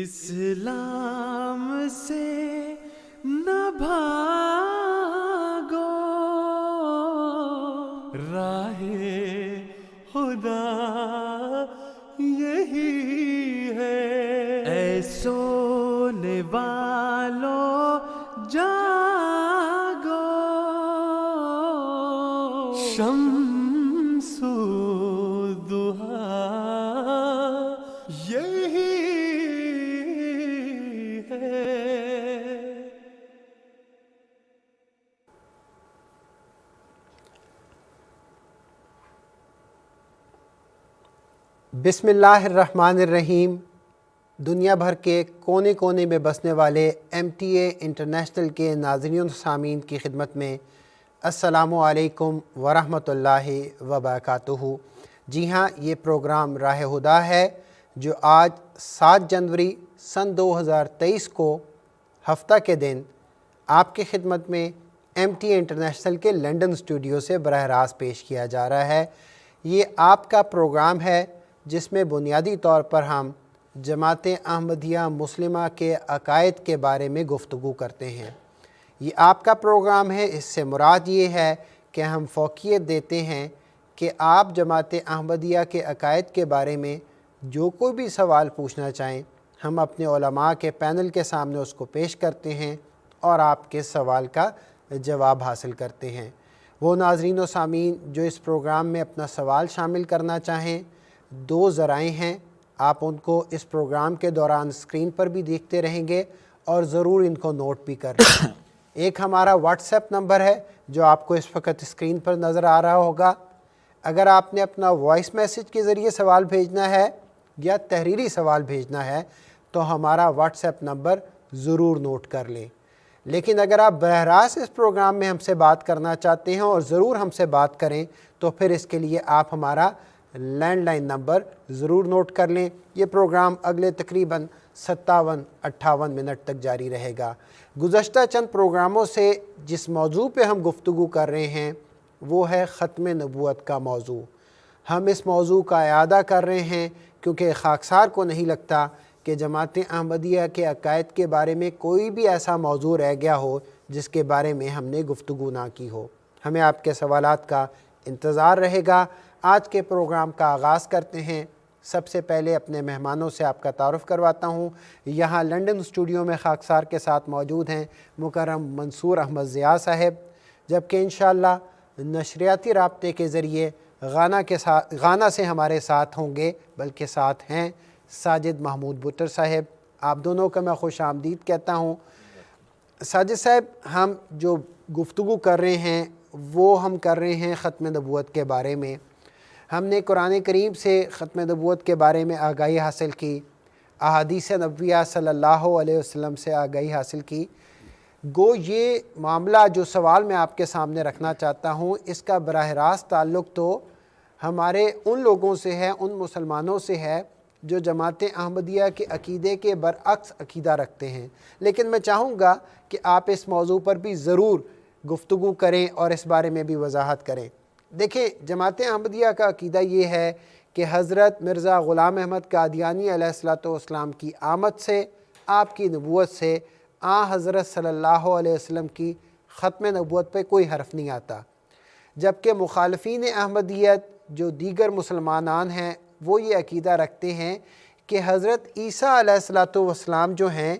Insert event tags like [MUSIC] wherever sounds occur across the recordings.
इस्लाम से न भा बिसमीम दुनिया भर के कोने कोने में बसने वाले एम टी ए इंटरनेशनल के नाजरियों सामीन की खिदमत में असलकम वरम वबरक जी हाँ ये प्रोग्राम राह हुदा है जो आज सात जनवरी सन 2023 को हफ्ता के दिन आपकी खिदमत में एम टी इंटरनेशनल के लंदन स्टूडियो से बरह रास्त पेश किया जा रहा है ये आपका प्रोग्राम है जिसमें बुनियादी तौर पर हम जमात अहमदिया मुस्लिमा के अकायद के बारे में गुफ्तु करते हैं ये आपका प्रोग्राम है इससे मुराद ये है कि हम फोकियत देते हैं कि आप जमात अहमदिया के अकायद के बारे में जो कोई भी सवाल पूछना चाहें हम अपने के पैनल के सामने उसको पेश करते हैं और आपके सवाल का जवाब हासिल करते हैं वो नाजरीन सामीन जो इस प्रोग्राम में अपना सवाल शामिल करना चाहें दो ज़राए हैं आप उनको इस प्रोग्राम के दौरान स्क्रीन पर भी देखते रहेंगे और ज़रूर इनको नोट भी कर [COUGHS] एक हमारा व्हाट्सएप नंबर है जो आपको इस वक्त स्क्रीन पर नज़र आ रहा होगा अगर आपने अपना वॉइस मैसेज के ज़रिए सवाल भेजना है या तहरीरी सवाल भेजना है तो हमारा व्हाट्सएप नंबर ज़रूर नोट कर लें लेकिन अगर आप बहरास इस प्रोग्राम में हमसे बात करना चाहते हैं और ज़रूर हमसे बात करें तो फिर इसके लिए आप हमारा लैंडलाइन नंबर ज़रूर नोट कर लें यह प्रोग्राम अगले तकरीबन सत्तावन अट्ठावन मिनट तक जारी रहेगा गुजशत चंद प्रोग्रामों से जिस मौजू पर हम गुफ्तु कर रहे हैं वो है ख़त्म नबूत का मौजू हम इस मौजू का अदा कर रहे हैं क्योंकि खाकसार को नहीं लगता कि जमात अहमदिया के अकायद के बारे में कोई भी ऐसा मौजू रह गया हो जिसके बारे में हमने गुफ्तु ना की हो हमें आपके सवाल का इंतज़ार रहेगा आज के प्रोग्राम का आगाज़ करते हैं सबसे पहले अपने मेहमानों से आपका तारफ़ करवाता हूँ यहाँ लंदन स्टूडियो में खाकसार के साथ मौजूद हैं मुकरम मंसूर अहमद ज़िया साहब जबकि इन नशरियाती रबते के ज़रिए गाना के साथ गाना से हमारे साथ होंगे बल्कि साथ हैं साजिद महमूद भुटर साहब आप दोनों का मैं खुश आमदीद कहता हूँ साजिद साहब हम जो गुफ्तु कर रहे हैं वो हम कर रहे हैं ख़त्म नबूत के बारे में हमने कुरान करीम से ख़त्म नबूत के बारे में आगाही हासिल की अहादीस नबिया सल्ला वसम से आगाही हासिल की गो ये मामला जो सवाल मैं आपके सामने रखना चाहता हूँ इसका बरह रास्त ताल्लुक़ तो हमारे उन लोगों से है उन मुसलमानों से है जो जमात अहमदिया के अकीदे के बरअक्स अकीदा रखते हैं लेकिन मैं चाहूँगा कि आप इस मौजू पर भी ज़रूर गुफ्तु करें और इस बारे में भी वजाहत करें देखें जमात अहमदिया का अकीदा ये है कि हज़रत मिर्ज़ा ग़ुलाम अहमद कादियानी अलैहिस्सलाम की आमद से आपकी नबूत से आ हज़रत सल्लल्लाहु अलैहि वसल्लम की ख़त्म नबूत पर कोई हर्फ नहीं आता जबकि मुखालफी अहमदियत जो दीगर मुसलमान हैं वो ये अकीदा रखते हैं कि हज़रत ईसा सलाम जो हैं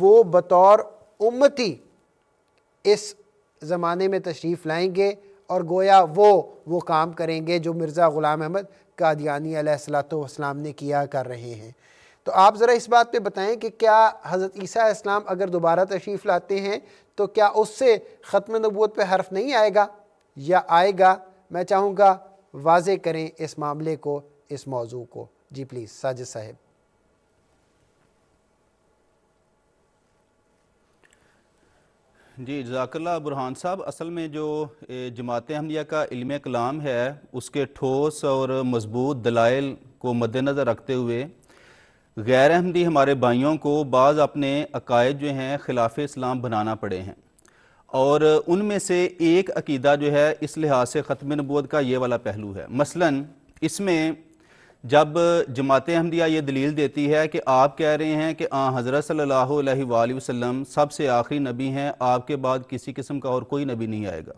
वो बतौर उम्मती इस ज़माने में तशरीफ़ लाएंगे और गोया वो वो काम करेंगे जो मिर्ज़ा ग़ुलाम अहमद कादियानी अलैहिस्सलाम ने किया कर रहे हैं तो आप ज़रा इस बात पे बताएं कि क्या हज़रत ईसा इस्लाम अगर दोबारा तशरीफ़ लाते हैं तो क्या उससे ख़त्म नबूत पे हर्फ नहीं आएगा या आएगा मैं चाहूँगा वाजे करें इस मामले को इस मौजू को जी प्लीज़ साजिद साहब जी जजाकल्ला बुरहान साहब असल में जो जमात अहमदिया का इल्म कलाम है उसके ठोस और मजबूत दलाइल को मद्दनज़र रखते हुए गैर अहमदी हमारे भाइयों को बाज़ अपने अकायद जो हैं खिलाफ इस्लाम बनाना पड़े हैं और उनमें से एक अकीदा जो है इस लिहाज से ख़त्म नबूत का ये वाला पहलू है मसलन इसमें जब जमात अहमदिया ये दलील देती है कि आप कह रहे हैं कि आ हाँ, हज़रत सल्ला वसम सबसे आखिरी नबी हैं आपके बाद किसी किस्म का और कोई नबी नहीं आएगा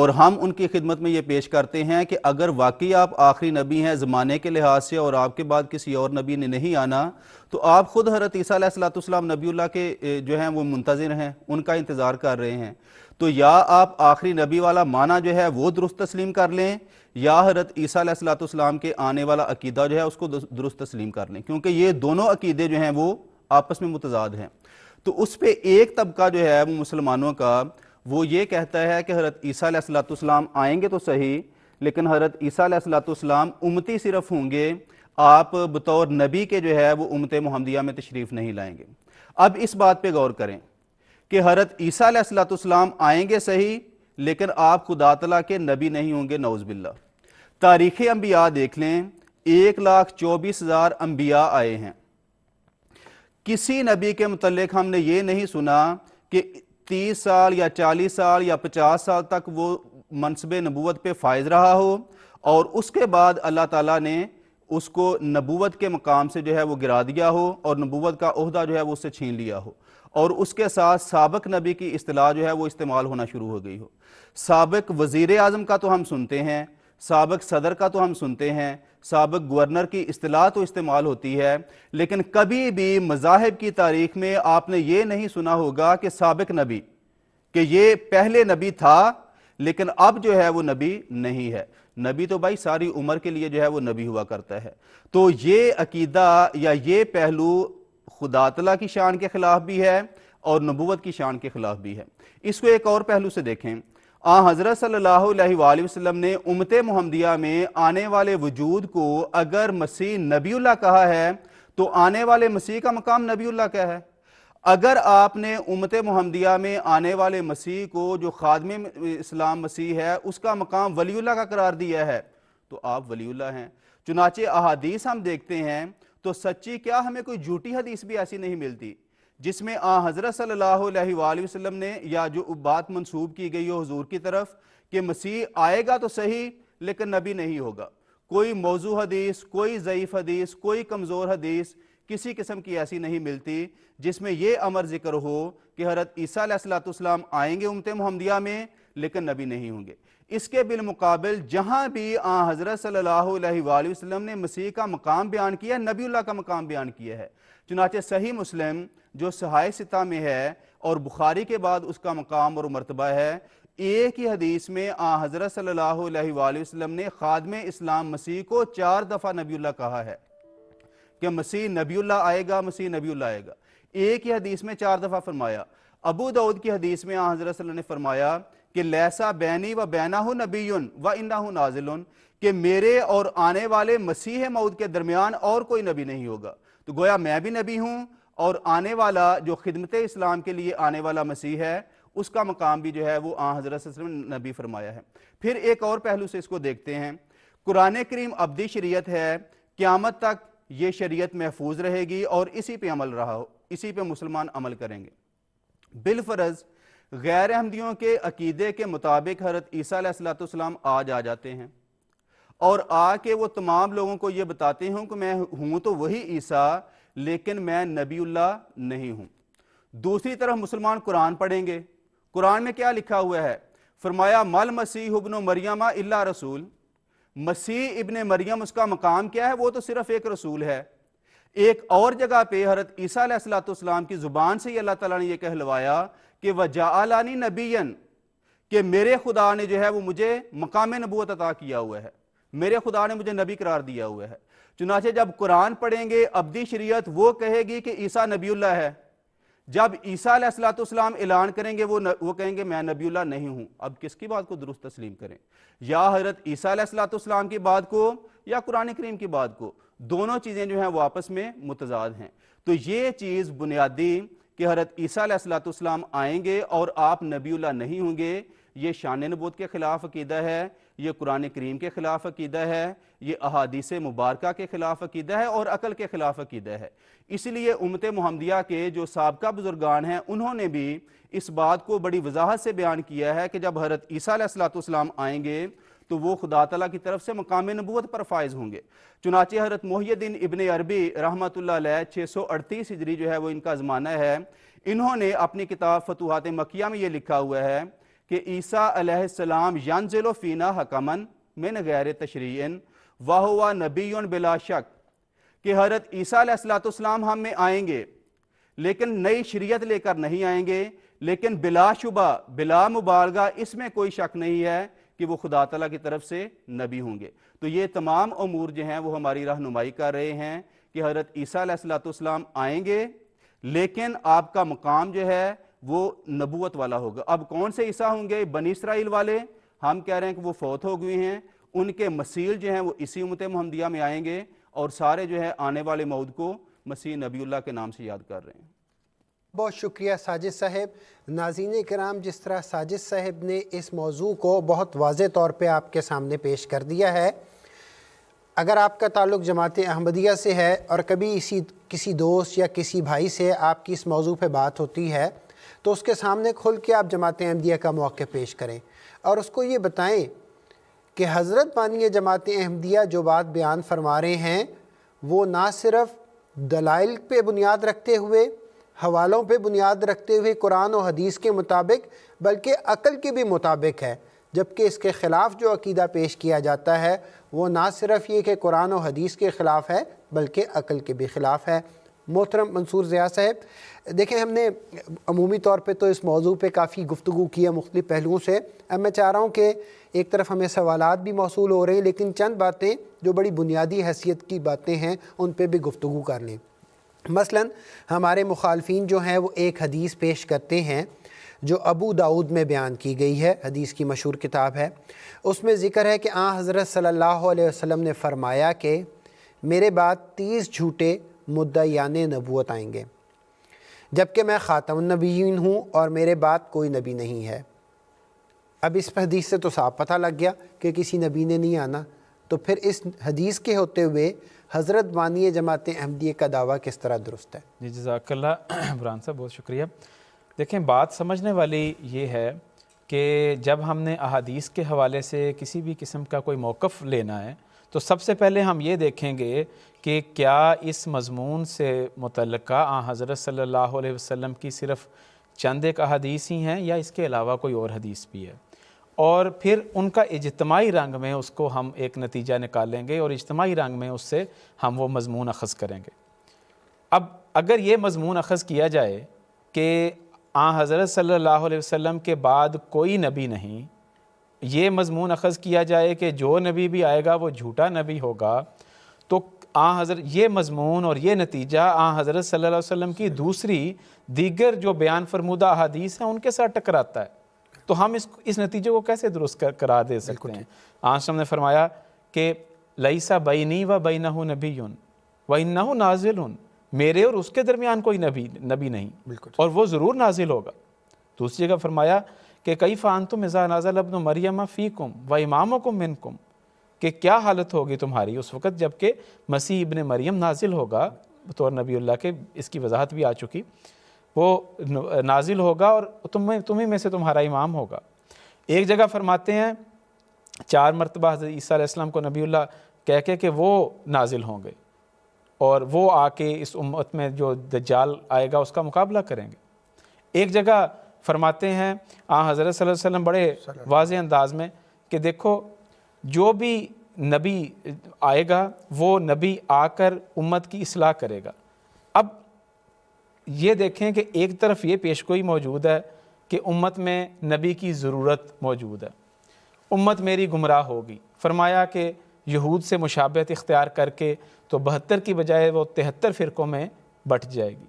और हम उनकी खिदमत में ये पेश करते हैं कि अगर वाकई आप आखिरी नबी हैं ज़माने के लिहाज से और आपके बाद किसी और नबी ने नहीं आना तो आप ख़ुद हरतीसा ईसीम नबी के जो हैं वो मुंतज़र हैं उनका इंतज़ार कर रहे हैं तो या आप आखिरी नबी वाला माना जो है वो दुरुस्त तस्लीम कर लें या हरत सलाम के आने वाला अकीदा जो है उसको दुरुस्त तस्लीम कर लें क्योंकि ये दोनों अकीदे जो हैं वो आपस में मुतजाद हैं तो उस पर एक तबका जो है वो मुसलमानों का वो ये कहता है कि हरत ईसीम आएंगे तो सही लेकिन हरत सलाम उमती सिर्फ होंगे आप बतौर नबी के जो है वो उमत मुहमदिया में तशरीफ़ नहीं लाएंगे अब इस बात पर गौर करें कि हरत ईसा सलाम आएंगे सही लेकिन आप खुदा तला के नबी नहीं होंगे नौजबिल्ला तारीख़ अम्बिया देख लें एक लाख चौबीस हज़ार अम्बिया आए हैं किसी नबी के मतलब हमने ये नहीं सुना कि तीस साल या चालीस साल या पचास साल तक वो मनसब नबूत पर फायज रहा हो और उसके बाद अल्लाह तला ने उसको नबूत के मकाम से जो है वो गिरा दिया हो और नबूत का अहदा जो है वो उससे छीन लिया हो और उसके साथ सबक नबी की असलाह जो है वो इस्तेमाल होना शुरू हो गई हो सबक वज़ी अजम का तो हम सुनते हैं सबक सदर का तो हम सुनते हैं सबक गवर्नर की असलाह तो इस्तेमाल होती है लेकिन कभी भी मजाहब की तारीख में आपने ये नहीं सुना होगा कि सबक नबी कि ये पहले नबी था लेकिन अब जो है वो नबी नहीं है नबी तो भाई सारी उम्र के लिए जो है वो नबी हुआ करता है तो ये अकीदा या ये पहलू खुदा तला की शान के ख़िलाफ़ भी है और नबूत की शान के ख़िलाफ़ भी है इसको एक और पहलू से देखें आ हज़रत सल्ला ने उमत मुहमदिया में आने वाले वजूद को अगर मसीह नबीला कहा है तो आने वाले मसीह का मकाम नबीला क्या है अगर आपने उमत मुहमदिया में आने वाले मसीह को जो खादम इस्लाम मसीह है उसका मकाम वली का करार दिया है तो आप वली हैं चुनाचे अहादीस हम देखते हैं तो सच्ची क्या हमें कोई झूठी हदीस भी ऐसी नहीं मिलती जिसमें आ हज़रत सल्लाम ने या जो बात मंसूब की गई हो हजूर की तरफ कि मसीह आएगा तो सही लेकिन नबी नहीं होगा कोई मौजू हदीस कोई ज़यीफ़ हदीस कोई कमज़ोर हदीस किसी किस्म की ऐसी नहीं मिलती जिसमें यह अमर जिक्र हो कि हरत ईसा सलाम आएंगे उमत मोहम्मदिया में लेकिन नबी नहीं होंगे इसके बिलमकबिल जहां भी आ हज़रत सल्लल्लाहु अलैहि ने मसीह का मकाम बयान किया है नबील्ला का मकाम बयान किया है चुनाच सही मुस्लिम जो सहाय सिता में है और बुखारी के बाद उसका मकाम और मरतबा है एक ही हदीस में आ हज़रत सल्लल्लाहु अलैहि ने खादम इस्लाम मसीह को चार दफ़ा नबील्ला कहा है कि मसीह नबील्ला आएगा मसीह नबील्ला आएगा एक ही हदीस में चार दफ़ा फरमाया अबू दाऊद की हदीस में आ हज़रत ने फरमाया कि लैसा बैनी व बैना हूँ नबी व इन्ना नाजिल कि मेरे और आने वाले मसीह मऊद के दरमियान और कोई नबी नहीं होगा तो गोया मैं भी नबी हूँ और आने वाला जो खिदमत इस्लाम के लिए आने वाला मसीह है उसका मकाम भी जो है वो आ हजरत नबी फरमाया है फिर एक और पहलू से इसको देखते हैं कुरान करीम अबदी शरीत है क़्यामत तक ये शरीयत महफूज रहेगी और इसी पे अमल रहा हो इसी पे मुसलमान अमल करेंगे बिलफरज गैर अहमदियों के अकीदे के मुताबिक हरत ईसीम आज आ जाते हैं और आके वो तमाम लोगों को ये बताते हैं कि मैं हूँ तो वही ईसा लेकिन मैं नबीउल्ला नहीं हूँ दूसरी तरफ मुसलमान कुरान पढ़ेंगे कुरान में क्या लिखा हुआ है फरमाया मल मसीह इबन मरियमा इल्ला रसूल मसीह इबन मरियम उसका मकाम क्या है वो तो सिर्फ एक रसूल है एक और जगह पे हरत ईसा सलाम की ज़ुबान से ही अल्लाह तला ने यह कहलवाया कि वजालानी नबीन कि मेरे खुदा ने जो है वो मुझे मकाम नबूत अता किया हुआ है मेरे खुदा ने मुझे नबी करार दिया हुआ है चुनाचे जब कुरान पढ़ेंगे अबदी शरीयत वो कहेगी कि ईसा नबीला है जब ईसा सलाम ऐलान करेंगे वो न, वो कहेंगे मैं नबीला नहीं हूं अब किसकी बात को दुरुस्त तस्लीम करें या हजरत ईसा सलाम की बात को या कुरान करीम की बात को दोनों चीज़ें जो हैं वो आपस में मुतजाद हैं तो ये चीज़ बुनियादी कि हरत ईसीम आएंगे और आप नबीला नहीं होंगे ये शान नबूत के ख़िलाफ़ अकीदा है ये कुरान करीम के ख़िलाफ़ अकीदा है ये अहादीस मुबारक के ख़िलाफ़ अकीदा है और अकल के ख़िलाफ़ अकीदा है इसलिए उमत मुहमदिया के जो सबका बुजुर्गान हैं उन्होंने भी इस बात को बड़ी वजाहत से बयान किया है कि जब हरत ईसा ईसीम आएंगे तो वो खुदा तला की तरफ से मकाम नबूत पर फायज होंगे चुनाचे हरत मोहद्दीन इबन अरबी रहमत छः सौ अड़तीस हिजरी जो है वो इनका ज़माना है इन्होंने अपनी किताब फतूहत मकिया में ये लिखा हुआ है कि ईसा अलैहिस्सलाम फीना हकमन मिन गैर तशरीन वाहवा नबी बिला शक कि हरत ईसा अलैहिस्सलाम हम में आएंगे लेकिन नई शरीयत लेकर नहीं आएंगे लेकिन बिलाशुबा बिला मुबालगा इसमें कोई शक नहीं है कि वो खुदा तला की तरफ से नबी होंगे तो ये तमाम अमूर जो हैं वो हमारी रहनुमाई कर रहे हैं कि हज़रत ईसा सलाम आएंगे लेकिन आपका मकाम जो है वो नबूत वाला होगा अब कौन से ईसा होंगे बनी इसराइल वाले हम कह रहे हैं कि वो फौत हो गए हैं उनके मसील जो हैं वो इसी उमत महमदिया में आएंगे और सारे जो है आने वाले मऊद को मसीह नबी के नाम से याद कर रहे हैं बहुत शुक्रिया साजिद साहब नाजीन कराम जिस तरह साजिद साहब ने इस मौजू को बहुत वाज तौर पर आपके सामने पेश कर दिया है अगर आपका ताल्लुक जमात अहमदिया से है और कभी इसी किसी दोस्त या किसी भाई से आपकी इस मौजू पर बात होती है तो उसके सामने खुल के आप जमात अहमदिया का मौक़ पेश करें और उसको ये बताएँ कि हज़रत मानिए जमात अहमदिया जो बात बयान फरमा रहे हैं वो ना सिर्फ़ दलाइल पर बुनियाद रखते हुए हवालों पर बुनियाद रखते हुए कुरान और हदीस के मुताबिक बल्कि अक़ल के भी मुताबिक है जबकि इसके ख़िलाफ़ जो अकीदा पेश किया जाता है वो ना सिर्फ ये कि कुरान और हदीस के ख़िलाफ़ है बल्कि अक़ल के भी ख़िलाफ़ है मोहतरम मंसूर ज़िया साहब देखें हमने अमूमी तौर पे तो इस मौजू पे काफ़ी गुफ्तु की है मुख्तु पहलुओं से अब मैं चाह रहा हूँ कि एक तरफ हमें सवाल भी मौसू हो रहे हैं लेकिन चंद बातें जो बड़ी बुनियादी हैसियत की बातें हैं उन पर भी गुफ्तु कर लें मसलन हमारे मुखालफन जो हैं वो एक हदीस पेश करते हैं जो अबू दाऊद में बयान की गई है हदीस की मशहूर किताब है उसमें ज़िक्र है कि आ हज़रत सल्लल्लाहु अलैहि वसल्लम ने फ़रमाया कि मेरे बाद तीस झूठे मुद्दयान नबूत आएंगे जबकि मैं ख़ातम नबीन हूँ और मेरे बाद कोई नबी नहीं है अब इस हदीस से तो साफ पता लग गया कि किसी नबी ने नहीं आना तो फिर इस हदीस के होते हुए हज़रत मानिय जमात अहमदिया का दावा किस तरह दुरुस्त है जी जजाकल्ला बुरान [CLEARS THROAT] साहब बहुत शुक्रिया देखें बात समझने वाली ये है कि जब हमने अहादीस के हवाले से किसी भी किस्म का कोई मौक़ लेना है तो सबसे पहले हम ये देखेंगे कि क्या इस मजमून से मुतल हज़रत सल्लल्लाहु अलैहि वसल्लम की सिर्फ़ चंद एक अहादीस ही हैं या इसके अलावा कोई और हदीस भी है और फिर उनका इजतमाही रंग में उसको हम एक नतीजा निकालेंगे और इजतमाही रंग में उससे हम वो मजमून अखज़ करेंगे अब अगर ये मजमून अखज़ किया जाए कि आ हज़रत सल्ला वसम के बाद कोई नबी नहीं ये मजमून अखज़ किया जाए कि जो नबी भी आएगा वो झूठा नबी होगा तो आ हज़र ये मजमून और ये नतीजा आ हज़रत सल्ला वसम की दूसरी दीगर जो बयान फरमूदा अदीस हैं उनके साथ टकराता है तो हम इस इस नतीजे को कैसे दुरुस्त कर, करार दे सकते हैं आश्रम ने फरमाया कि लईसा बैनी व बैना नबी व ना नाजिल मेरे और उसके दरमियान कोई नबी नबी नहीं बिल्कुल और वो ज़रूर नाजिल होगा दूसरी जगह फरमाया कि कई फ़ान तुम मिजा नाजल अबन मरियम फ़ी कुम व इमाम को मिन कुम कि क्या हालत होगी तुम्हारी उस वक़्त जबकि मसीह इबन मरियम नाजिल होगा बतौर नबी के इसकी वजाहत भी आ चुकी वो नाजिल होगा और तुम तुम्ही में से तुम्हारा इमाम होगा एक जगह फरमाते हैं चार मरतबा ईसा को नबील्ला कह के कि वो नाजिल होंगे और वो आके इस उम्मत में जो दज्जाल आएगा उसका मुकाबला करेंगे एक जगह फरमाते हैं आ हज़रत वसल्लम बड़े वाज अंदाज में कि देखो जो भी नबी आएगा वो नबी आकर उम्मत की असलाह करेगा अब ये देखें कि एक तरफ ये पेशगोई मौजूद है कि उम्मत में नबी की ज़रूरत मौजूद है उम्मत मेरी गुमराह होगी फरमाया कि यहूद से मुशाबत इख्तियार करके तो बहत्तर की बजाय वो तिहत्तर फ़िरक़ों में बट जाएगी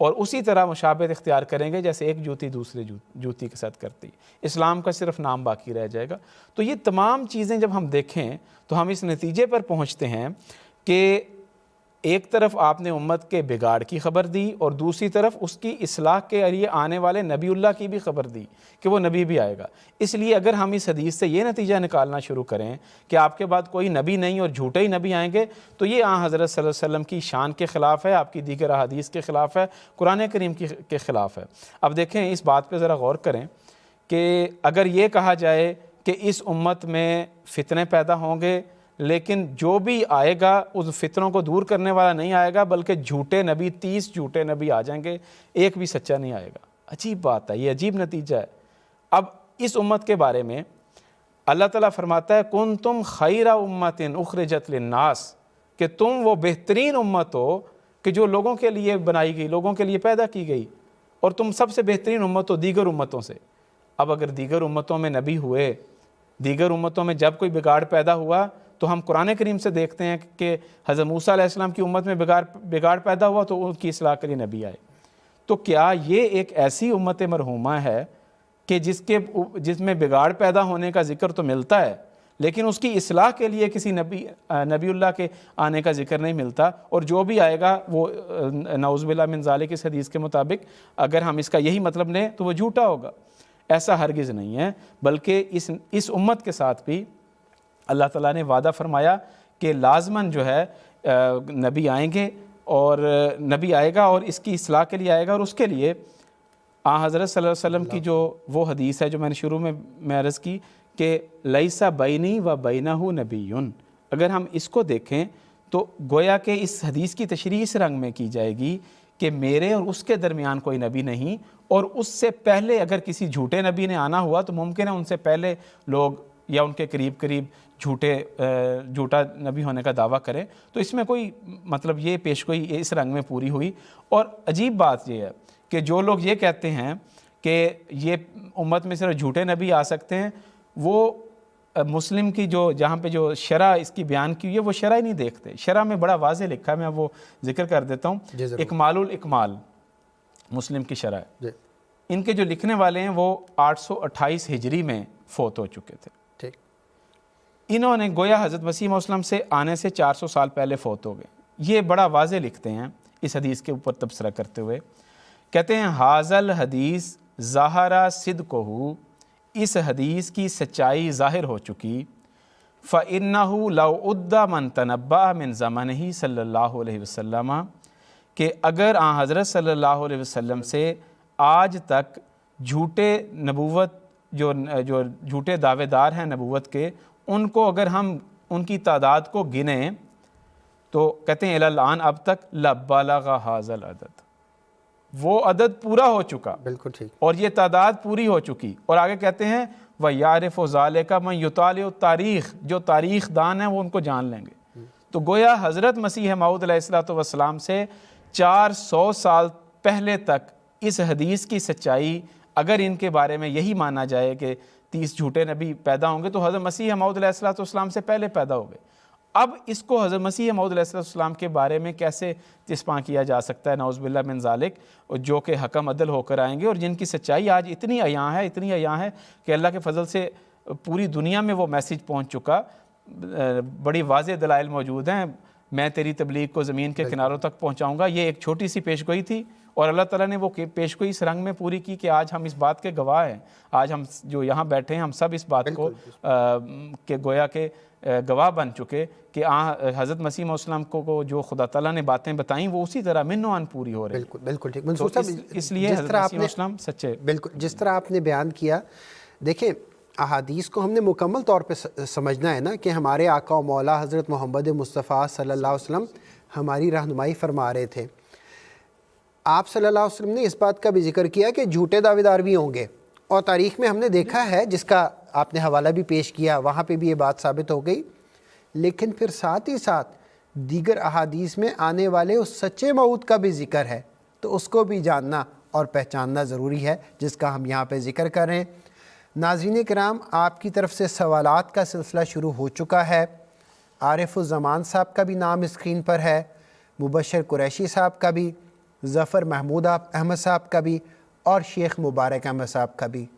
और उसी तरह मुशाबत इख्तियार करेंगे जैसे एक जूती दूसरे जू जूती के साथ करती इस्लाम का सिर्फ नाम बाकी रह जाएगा तो ये तमाम चीज़ें जब हम देखें तो हम इस नतीजे पर पहुँचते हैं कि एक तरफ आपने उम्मत के बिगाड़ की खबर दी और दूसरी तरफ उसकी असलाह के लिए आने वाले नबीउल्ला की भी खबर दी कि वो नबी भी आएगा इसलिए अगर हम इस हदीस से ये नतीजा निकालना शुरू करें कि आपके बाद कोई नबी नहीं और झूठे ही नबी आएंगे तो ये आ हज़रत वसल्लम की शान के ख़िलाफ़ है आपकी दीगर अदीस के ख़िलाफ़ है कुरान करीम की के ख़िलाफ़ है अब देखें इस बात पर ज़रा गौर करें कि अगर ये कहा जाए कि इस उम्मत में फ़ितने पैदा होंगे लेकिन जो भी आएगा उस फितरों को दूर करने वाला नहीं आएगा बल्कि झूठे नबी तीस झूठे नबी आ जाएंगे एक भी सच्चा नहीं आएगा अजीब बात है ये अजीब नतीजा है अब इस उम्मत के बारे में अल्लाह ताला फरमाता है कन तुम खैरा उम्मतिन उखर नास कि तुम वो बेहतरीन उम्मत हो कि जो लोगों के लिए बनाई गई लोगों के लिए पैदा की गई और तुम सबसे बेहतरीन उम्मत हो दीगर उम्मतों से अब अगर दीगर उम्मतों में नबी हुए दीगर उम्मतों में जब कोई बिगाड़ पैदा हुआ तो हम कुरान करीम से देखते हैं कि हज़र मूसा की उम्मत में बिगाड़ बिगाड़ पैदा हुआ तो उनकी असलाह के लिए नबी आए तो क्या ये एक ऐसी उम्मत मरहुमा है कि जिसके जिसमें बिगाड़ पैदा होने का जिक्र तो मिलता है लेकिन उसकी असलाह के लिए किसी नबी अल्लाह के आने का जिक्र नहीं मिलता और जो भी आएगा वो नाउज़बिल्ला मिनजाले की हदीस के मुताबिक अगर हम इसका यही मतलब लें तो वह झूठा होगा ऐसा हरगिज़ नहीं है बल्कि इस इस उम्मत के साथ भी अल्लाह ताला ने वादा फरमाया कि लाजमन जो है नबी आएंगे और नबी आएगा और इसकी असलाह के लिए आएगा और उसके लिए आ हज़रत वसल्लम की जो वो हदीस है जो मैंने शुरू में मैं अर्ज़ की कि लईसा बैनी व बैना नबी अगर हम इसको देखें तो गोया के इस हदीस की तशरी इस रंग में की जाएगी कि मेरे और उसके दरमियान कोई नबी नहीं और उससे पहले अगर किसी झूठे नबी ने आना हुआ तो मुमकिन है उनसे पहले लोग या उनके करीब करीब झूठे झूठा नबी होने का दावा करें तो इसमें कोई मतलब ये पेश इस रंग में पूरी हुई और अजीब बात यह है कि जो लोग ये कहते हैं कि ये उम्मत में सिर्फ झूठे नबी आ सकते हैं वो मुस्लिम की जो जहाँ पे जो शरा इसकी बयान की हुई है वो शरा ही नहीं देखते शरा में बड़ा वाज लिखा है मैं वो जिक्र कर देता हूँ इकमाल इकमाल मुस्लिम की शरा इनके जो लिखने वाले हैं वो 828 हिजरी में फोत हो चुके थे इन्होंने गोया हज़रत वसीम वसलम से आने से 400 साल पहले फ़ौत हो गए ये बड़ा वाज लिखते हैं इस हदीस के ऊपर तबसरा करते हुए कहते हैं हाजल हदीस ज़ाहरा सिद को इस हदीस की सच्चाई ज़ाहिर हो चुकी फ़िन्ना लाउद्दा मन तनबा मिन ज़मन ही सल्ला वसम कि अगर आ हज़रत सल्ला वसम से आज तक झूठे नबूवत जो जो झूठे दावेदार हैं नबूवत के उनको अगर हम उनकी तादाद को गिनें तो कहते हैं एलान अब तक लबाला हाजल अदद वो अदद पूरा हो चुका बिल्कुल ठीक और ये तादाद पूरी हो चुकी और आगे कहते हैं वह यारफ़ ज़ाले का मैं युताल तारीख़ जो तारीख़ दान है वो उनको जान लेंगे तो गोया हज़रत मसीह माऊद वसलाम से चार सौ साल पहले तक इस हदीस की सच्चाई अगर इनके बारे में यही माना जाए कि तीस झूठे नबी पैदा होंगे तो हज़र मसीह सलाम से पहले पैदा हो गए अब इसको हज़र मसीह सलाम के बारे में कैसे तिस्पा किया जा सकता है नौज़बिल्ला बिन जालिक और जो कि हकम अदल होकर आएंगे और जिनकी सच्चाई आज इतनी अयां है इतनी अयां है कि अल्लाह के फ़जल से पूरी दुनिया में वो मैसेज पहुँच चुका बड़ी वाज दलाइल मौजूद हैं मैं तेरी तबलीग को ज़मीन के किनारों तक पहुँचाऊँगा ये एक छोटी सी पेश गोई थी और अल्लाह ताला ने वो पेश को इस रंग में पूरी की कि आज हम इस बात के गवाह हैं आज हम जो यहाँ बैठे हैं हम सब इस बात को आ, के गोया के गवाह बन चुके कि आ हज़रत मसीम वसलम को, को जो खुदा तला ने बातें बताई वो उसी तरह मिनवान पूरी हो रही बिल्कुल बिल्कुल ठीक तो इस, इसलिए वसलम सच्चे बिल्कुल जिस तरह आपने बयान किया देखें अहादीस को हमने मुकम्मल तौर पर समझना है ना कि हमारे आका मौला हज़रत मोहम्मद मुस्तफ़ा सल्ला वसम हमारी रहनुमाई फरमा रहे थे आप सल्लल्लाहु अलैहि वसल्लम ने इस बात का भी जिक्र किया कि झूठे दावेदार भी होंगे और तारीख़ में हमने देखा है जिसका आपने हवाला भी पेश किया वहाँ पर भी ये बात साबित हो गई लेकिन फिर साथ ही साथ दीगर अहादीस में आने वाले उस सच्चे मऊद का भी जिक्र है तो उसको भी जानना और पहचानना ज़रूरी है जिसका हम यहाँ पर जिक्र कर रहे हैं नाजीन कराम आपकी तरफ से सवाल का सिलसिला शुरू हो चुका है आरिफ साहब का भी नाम स्क्रीन पर है मुबशर कुरैशी साहब का भी ज़फ़र महमूद अहमद साहब का भी और शेख मुबारक अहमद साहब का भी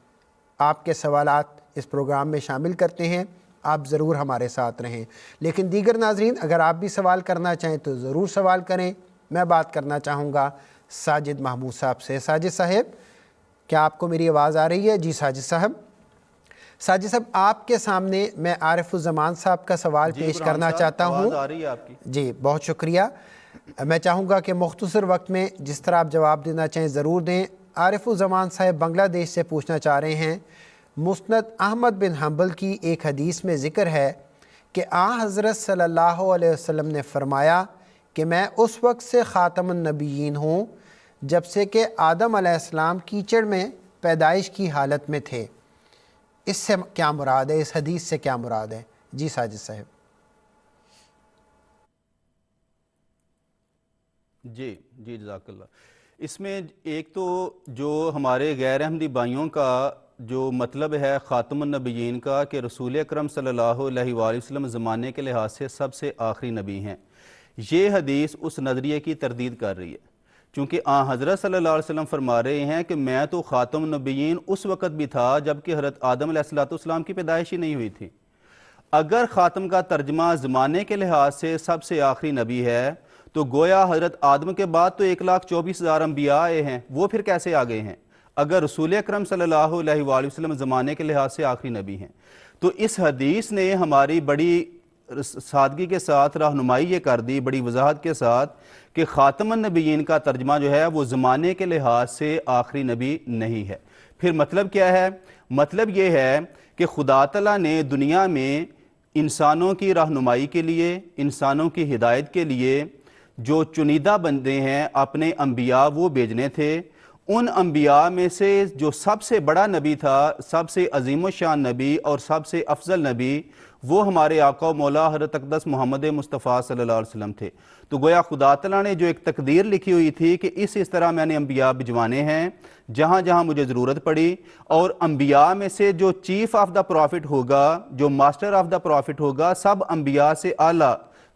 आपके सवाल इस प्रोग्राम में शामिल करते हैं आप ज़रूर हमारे साथ रहें लेकिन दीगर नाजरीन अगर आप भी सवाल करना चाहें तो ज़रूर सवाल करें मैं बात करना चाहूँगा साजिद महमूद साहब से साजिद साहब क्या आपको मेरी आवाज़ आ रही है जी साजिद साहब साजिद साहब आपके सामने मैं आरिफुलजमान साहब का सवाल पेश करना चाहता हूँ जी बहुत शुक्रिया मैं चाहूँगा कि मख्तसर वक्त में जिस तरह आप जवाब देना चाहें ज़रूर दें आरिफुलजमान साहब बांग्लादेश से पूछना चाह रहे हैं मुस्ंद अहमद बिन हम्बल की एक हदीस में ज़िक्र है कि आ हज़रत सल्लल्लाहु ने फ़रमाया कि मैं उस वक्त से ख़ातमनबीन हूँ जब से कि आदम आसमाम कीचड़ में पैदाइश की हालत में थे इससे क्या मुराद है इस हदीस से क्या मुराद है जी साजिद साहब जी जी जजाकल्ला इसमें एक तो जो हमारे गैर अहमदी भाइयों का जो मतलब है ख़ातमनबीन का कि रसूल अक्रम सल्हसम ज़माने के लिहाज से सबसे आखिरी नबी हैं ये हदीस उस नज़रिए की तरदीद कर रही है चूँकि आ हज़रत सल्ला वसम फरमा रहे हैं कि मैं तो ख़ातम नबीन उस वक़्त भी था जबकि हरत आदम सलाम की पैदाइश ही नहीं हुई थी अगर ख़ातम का तर्जमा ज़माने के लिहाज से सबसे आखिरी नबी है तो गोया हजरत आदम के बाद तो एक लाख चौबीस हज़ार अम्बिया आए हैं वो फिर कैसे आ गए हैं अगर रसूल अक्रम सल्हसम ज़माने के लिहाज से आखिरी नबी हैं तो इस हदीस ने हमारी बड़ी सादगी के साथ रहनुमाई ये कर दी बड़ी वजाहत के साथ कि ख़ातमन नबीन का तर्जमा जो है वो ज़माने के लिहाज से आखिरी नबी नहीं है फिर मतलब क्या है मतलब ये है कि खुदा तला ने दुनिया में इंसानों की रहनुमाई के लिए इंसानों की हिदायत के लिए जो चुनिदा बंदे हैं अपने अम्बिया वो भेजने थे उन अम्बिया में से जो सबसे बड़ा नबी था सबसे अजीम शान नबी और सबसे अफजल नबी वो हमारे आका मौला हरत अकदस मोहम्मद मुस्तफ़ा अलैहि वसम थे तो गोया खुदा तला ने जो एक तकदीर लिखी हुई थी कि इस इस तरह मैंने अम्बिया भिजवाने हैं जहाँ जहाँ मुझे ज़रूरत पड़ी और अम्बिया में से जो चीफ़ ऑफ़ द प्रॉफिट होगा जो मास्टर ऑफ़ द प्रॉफिट होगा सब अम्बिया से आला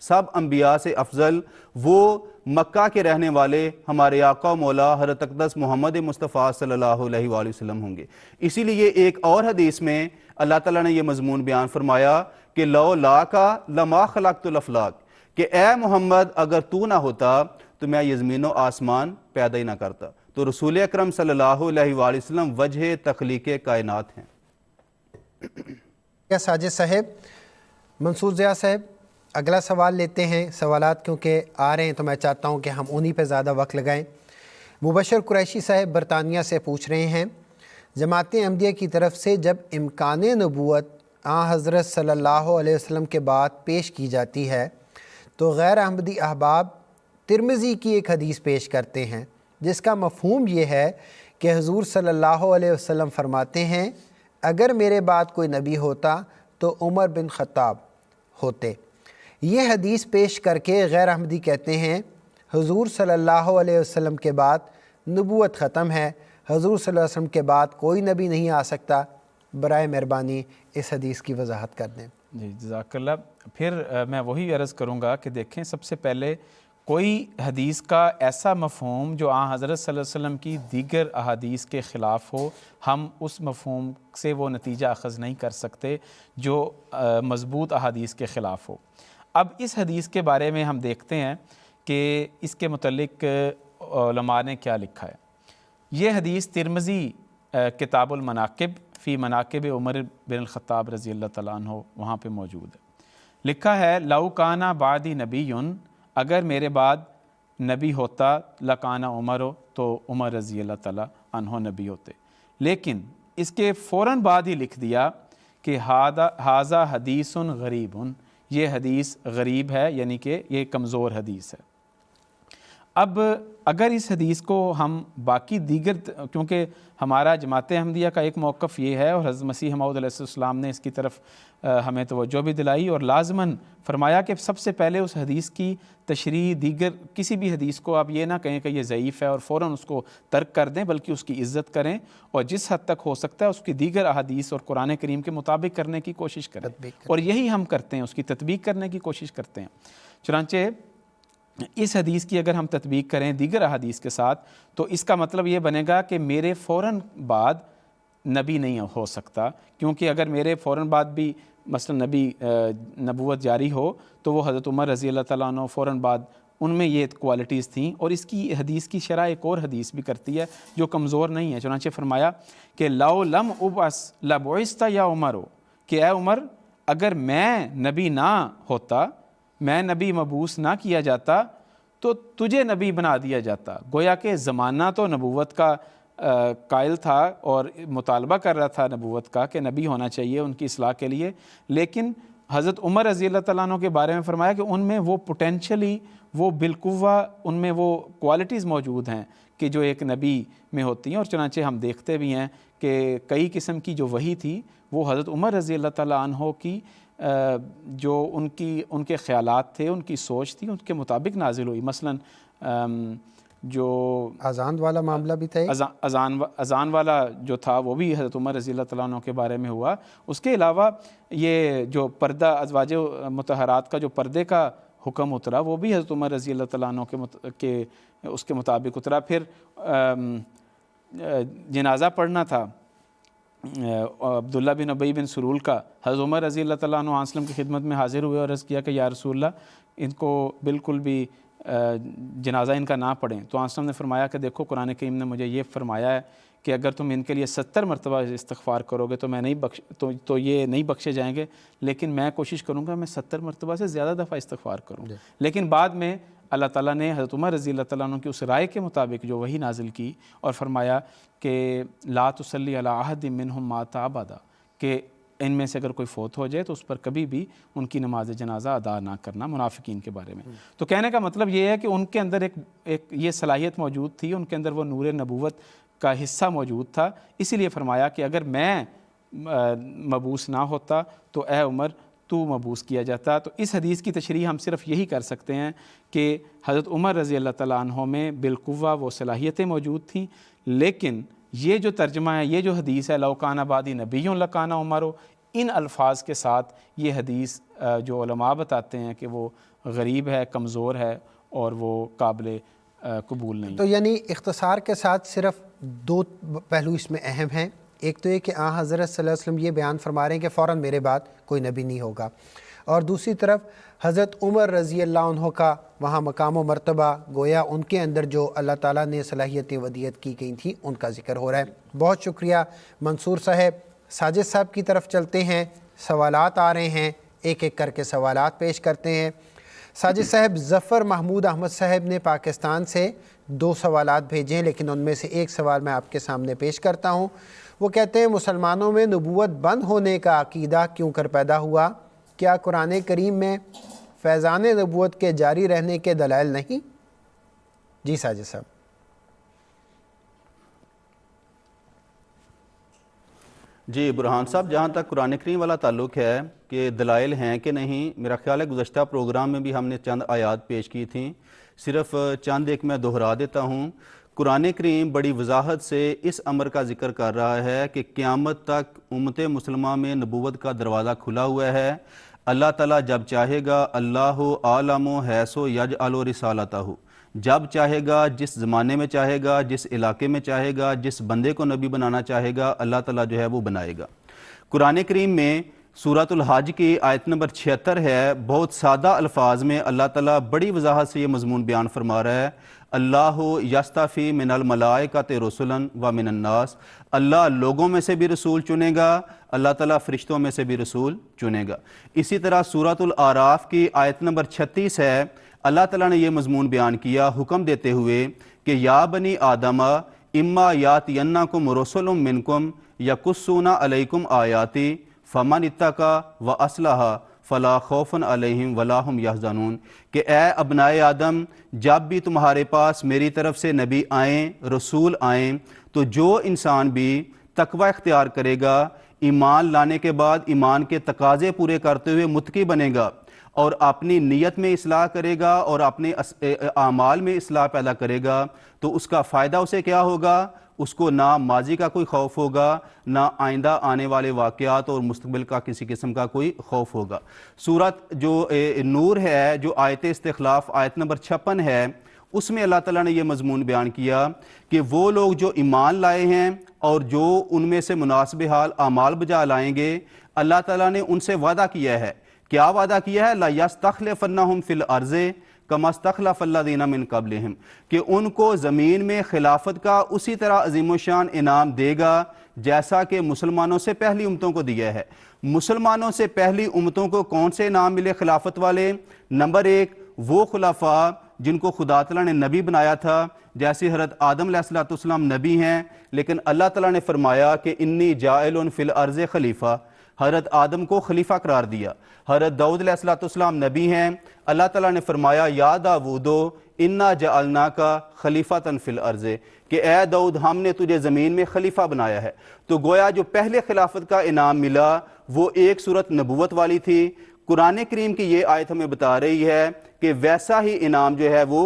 सब अम्बिया से अफजल वो मक्का के रहने वाले हमारे आका मौला हरत अकदस मोहम्मद मुस्तफ़ा सल्लल्लाहु अलैहि वसल्लम होंगे इसीलिए एक और हदीस में अल्लाह ताला ने यह मजमून बयान फरमाया कि लो ला का लमा खलाक तो लफलाक कि ए मोहम्मद अगर तू ना होता तो मैं ये ज़मीन आसमान पैदा ही ना करता तो रसूल अक्रम सल्लाम वजह तख्लीक कायनत हैं साजिद साहेब मंसूर ज़िया साहेब अगला सवाल लेते हैं सवाल क्योंकि आ रहे हैं तो मैं चाहता हूँ कि हम उन्हीं पर ज़्यादा वक्त लगाएं मुबशर कुरैशी साहब बरतानिया से पूछ रहे हैं जमात अहमदिया की तरफ से जब इम्कान नबूत आ हज़रत सल्ला वसम के बाद पेश की जाती है तो गैर अहमदी अहबाब तिरमज़ी की एक हदीस पेश करते हैं जिसका मफहम यह है कि हजूर सल्ला वसम फरमाते हैं अगर मेरे बाद कोई नबी होता तो उमर बिन ख़ताब होते ये हदीस पेश करके गैर अहमदी कहते हैं हजूर सल्लल्लाहु वसम के बाद नबूत ख़त्म है हजूर सल अलैहि के बाद कोई नबी नहीं आ सकता बरए मेहरबानी इस हदीस की वजाहत कर दें जी जजाकल फिर आ, मैं वही अर्ज़ करूँगा कि देखें सबसे पहले कोई हदीस का ऐसा मफहम जो आ हज़रत वसम की दीगर अहादीस के ख़िलाफ़ हो हम उस मफहम से वो नतीजा अखज़ नहीं कर सकते जो मज़बूत अदीस के ख़िलाफ़ हो अब इस हदीस के बारे में हम देखते हैं कि इसके मतलब ने क्या लिखा है ये हदीस तिरमज़ी किताबुलमनाकब फ़ी मनाकब उमर बिन ख़ताब रज़ी अल्लाह तहो वहाँ पर मौजूद है लिखा है लाउकाना बादी नबी अगर मेरे बाद नबी होता लकाना उमर हो तो उमर रज़ी अल्लाह नबी होते लेकिन इसके फ़ौर बाद ही लिख दिया कि हादा हाजा हदीसन गरीब ये हदीस गरीब है यानी कि ये कमज़ोर हदीस है अब अगर इस हदीस को हम बाकी दीगर क्योंकि हमारा जमात अहमदिया का एक मौक़ ये है और हज़रत मसीह हमाउदलाम ने इसकी तरफ हमें तोज्जो भी दिलाई और लाजमन फरमाया कि सबसे पहले उस हदीस की तशरी दीगर किसी भी हदीस को आप ये ना कहें कि यह ज़यीफ़ है और फ़ौर उसको तर्क कर दें बल्कि उसकी इज़्ज़त करें और जिस हद तक हो सकता है उसकी दीगर अदीस और कुरान करीम के मुताबिक करने की कोशिश करें और यही हम करते हैं उसकी तदबीक करने की कोशिश करते हैं चुनाचे इस हदीस की अगर हम तदबीक करें दीगर अदीस के साथ तो इसका मतलब ये बनेगा कि मेरे फ़ौर बाद नबी नहीं हो सकता क्योंकि अगर मेरे फ़ौर बाद भी मसल नबी नबूत जारी हो तो वो हज़रत उमर रज़ी अल्लाह फ़ौर बाद उनमें ये क्वालिटीज़ थी और इसकी हदीस की शरह एक और हदीस भी करती है जो कमज़ोर नहीं है चुनाचे फरमाया कि लाओ लम उबस लबोस्ता या उमर हो कि ए उमर अगर मैं नबी ना होता मैं नबी मबूस ना किया जाता तो तुझे नबी बना दिया जाता गोया के ज़माना तो नबूत का कायल था और मुतालबा कर रहा था नबूत का कि नबी होना चाहिए उनकी असलाह के लिए लेकिन हज़रत उमर रज़ी तैन के बारे में फ़रमाया कि उनमें वो पोटेंशली वो बिलकुवा उनमें वो क्वालिटीज़ मौजूद हैं कि जो एक नबी में होती हैं और चनाचे हम देखते भी हैं कि कई किस्म की जो वही थी वो हज़रत उमर रज़ी तैन की जो उनकी उनके ख़्यालत थे उनकी सोच थी उनके मुताबिक नाजिल हुई मसला जो अजान वाला मामला भी था अजान अजान वाला जो था वो भी हज़रत उमर रज़ी तैन के बारे में हुआ उसके अलावा ये जो पर्दा अजवाज मतहरात का जो पर्दे का हुक्म उतरा वो भी हज़रत उमर रज़ी तैन के, के उसके मुताबिक उतरा फिर जनाजा पढ़ना था अब्दुल्ला बिन अबई बिन सरूल का हज़रत उमर रज़ी तैन आसलम की खिदमत में हाज़िर हुए और अर्ज़ किया कि या रसूल्ला इनको बिल्कुल भी जनाजा इनका ना पढ़ें तो आसम ने फरमाया कि देखो कुरान करीम ने मुझे ये फरमाया है कि अगर तुम इनके लिए सत्तर मरतबा इस्तफ़ार करोगे तो मैं नहीं बख्श तो, तो ये नहीं बख्शे जाएंगे लेकिन मैं कोशिश करूँगा मैं सत्तर मरतबा से ज़्यादा दफ़ा इस्तफ़ार करूँ लेकिन बाद में अल्लाह ताली ने हज़रत उमर रज़ी तुम की उस राय के मुताबिक जो वही नाजिल की और फरमाया कि ला तसली अला आहद मिन माता आबादा के इनमें से अगर कोई फ़ोत हो जाए तो उस पर कभी भी उनकी नमाज जनाजा अदा ना करना मुनाफिकीन के बारे में हम्म। तो कहने का मतलब ये है कि उनके अंदर एक एक ये सलाहियत मौजूद थी उनके अंदर वो नूर नबूवत का हिस्सा मौजूद था इसीलिए फरमाया कि अगर मैं मबूस ना होता तो ए उमर तू मबूस किया जाता तो इस हदीस की तशरी हम सिर्फ यही कर सकते हैं कि हज़रत उमर रज़ी अल्लाह तहों में बिलकुवा वो सलाहियतें मौजूद थी लेकिन ये जो तर्जमा है ये जो हदीस है लौकान आबादी नबी लकाना उमरो इन अल्फाज के साथ ये हदीस जो बताते हैं कि वो गरीब है कमज़ोर है और वो काबिल कबूल नहीं तो यानी इख्तसार के साथ सिर्फ दो पहलू इसमें अहम हैं एक तो ये कि आ हाँ, हज़रत वसल्लम ये बयान फरमा रहे हैं कि फ़ौर मेरे बाद कोई नबी नहीं होगा और दूसरी तरफ हज़रत उमर रज़ी अल्लाह का वहाँ मकाम व मरतबा गोया उनके अंदर जो अल्लाह ताला ने सलाहियत वदियत की गई थी उनका जिक्र हो रहा है बहुत शुक्रिया मंसूर साहब साजिद साहब की तरफ चलते हैं सवाल आ रहे हैं एक एक करके सवाल पेश करते हैं साजिद साहब ज़फ़र महमूद अहमद साहब ने पाकिस्तान से दो सवाल भेजे हैं लेकिन उनमें से एक सवाल मैं आपके सामने पेश करता हूँ वो कहते हैं मुसलमानों में नबूत बंद होने का अकीदा क्यों कर पैदा हुआ क्या कुरान करीम में फैज़ान नबूत के जारी रहने के दलाइल नहीं जी साजिद साहब जी बुरहान साहब जहाँ तक कुरान करीम वाला ताल्लुक है कि दलाइल हैं कि नहीं मेरा ख्याल है गुजशत प्रोग्राम में भी हमने चंद आयात पेश की थी सिर्फ चंद एक मैं दोहरा देता हूँ कुरान करीम बड़ी वजाहत से इस अमर का जिक्र कर रहा है कि क़्यामत तक उमत मुसलमा में नबूत का दरवाज़ा खुला हुआ है अल्लाह तला जब चाहेगा अल्लाह आलम हैसो यज अलो रिसालता हो जब चाहेगा जिस ज़माने में चाहेगा जिस इलाके में चाहेगा जिस बंदे को नबी बनाना चाहेगा अल्लाह तला जो है वो बनाएगा कुरान करीम में सूरतुल हज की आयत नंबर छिहत्तर है बहुत सादा अल्फाज में अल्लाह ताला बड़ी वजाहत से ये मजमून बयान फरमा रहा है अल्लाह यस्ताफ़ी मिनल ते रसुलन व मिनन्नास अल्लाह लोगों में से भी रसूल चुनेगा अल्लाह ताला फरिश्तों में से भी रसूल चुनेगा इसी तरह सूरतुल आराफ की आयत नंबर छत्तीस है अल्लाह तला ने यह मजमून बयान किया हुक्म देते हुए कि या बनी आदमा इम्मा यात यन्ना कुम रसुलम मिनकुम या कुसूना अलैकुम आयाती फमन इतका व असलह फ़ला खौफन अलहम वलाहम यहजानून के ए अबनाए आदम जब भी तुम्हारे पास मेरी तरफ से नबी आए रसूल आए तो जो इंसान भी तकवा इख्तियार करेगा ईमान लाने के बाद ईमान के तकाजे पूरे करते हुए मुतकी बनेगा और अपनी नीयत में असलाह करेगा और अपने अमाल में असलाह पैदा करेगा तो उसका फ़ायदा उसे क्या होगा उसको ना माजी का कोई खौफ होगा ना आइंदा आने वाले वाक़ात और मुस्तबिल का किसी किस्म का कोई खौफ होगा सूरत जो ए, नूर है जो आयत इस्तलाफ आयत नंबर छप्पन है उसमें अल्लाह तला ने यह मजमून बयान किया कि वो लोग जो ईमान लाए हैं और जो उनमें से मुनासब हाल अमाल बजा लाएंगे अल्लाह तला ने उनसे वादा किया है क्या वादा किया है लायास तखल फ़न्ना हम फिल अर्ज़ कमस्तखलाफल्लादीना मिन कबल कि उनको ज़मीन में खिलाफत का उसी तरह अजीम शान इनाम देगा जैसा कि मुसलमानों से पहली उमतों को दिया है मुसलमानों से पहली उमतों को कौन से इनाम मिले खिलाफत वाले नंबर एक वो खुलाफा जिनको खुदा तला ने नबी बनाया था जैसे हरत आदम सलाम नबी हैं लेकिन अल्लाह तला ने फरमाया कि इन्नी जायल फिल अर्ज़ खलीफ़ा हरत आदम को खलीफा करार दिया हरत दाऊदलाम नबी हैं अल्लाह ताला ने फरमाया या दाऊदो इन्ना जलना का खलीफा तनफिल अर्जे कि ए दाऊद हमने तुझे ज़मीन में खलीफा बनाया है तो गोया जो पहले खिलाफत का इनाम मिला वो एक सूरत नबूत वाली थी कुरान करीम की ये आयत हमें बता रही है कि वैसा ही इनाम जो है वो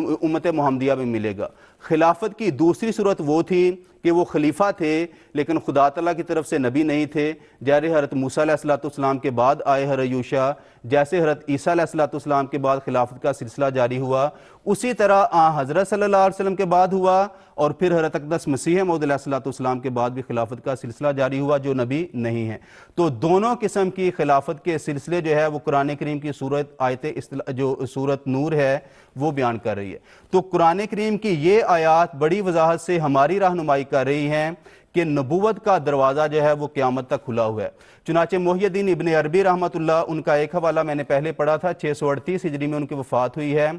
उम्मत महमदिया में मिलेगा खिलाफत की दूसरी सूरत वो थी कि वो खलीफा थे लेकिन खुदा तला की तरफ से नबी नहीं थे जैर हरत मूसलाम के बाद आए हर यूशा जैसे हरत ईसीम के बाद खिलाफत का सिलसिला जारी हुआ उसी तरह आ हज़रत सल्ला वसम के बाद हुआ और फिर हरत अकदस मसीह मौदलाम के बाद भी खिलाफत का सिलसिला जारी हुआ जो नबी नहीं है तो दोनों किस्म की खिलाफत के सिलसिले जो है वो कुरान करीम की सूरत आयत जो सूरत नूर है वो बयान कर रही है तो कुरान करीम की ये आयात बड़ी वजाहत से हमारी रहनुमाई कर रही हैं कि नबूवत का दरवाज़ा जो है वो क़्यामत तक खुला हुआ है चुनाचे मोहिद्दीन इबन अरबी रहमत उनका एक हवाला मैंने पहले पढ़ा था छः सौ अड़तीस हिजरी में उनकी वफ़ात हुई है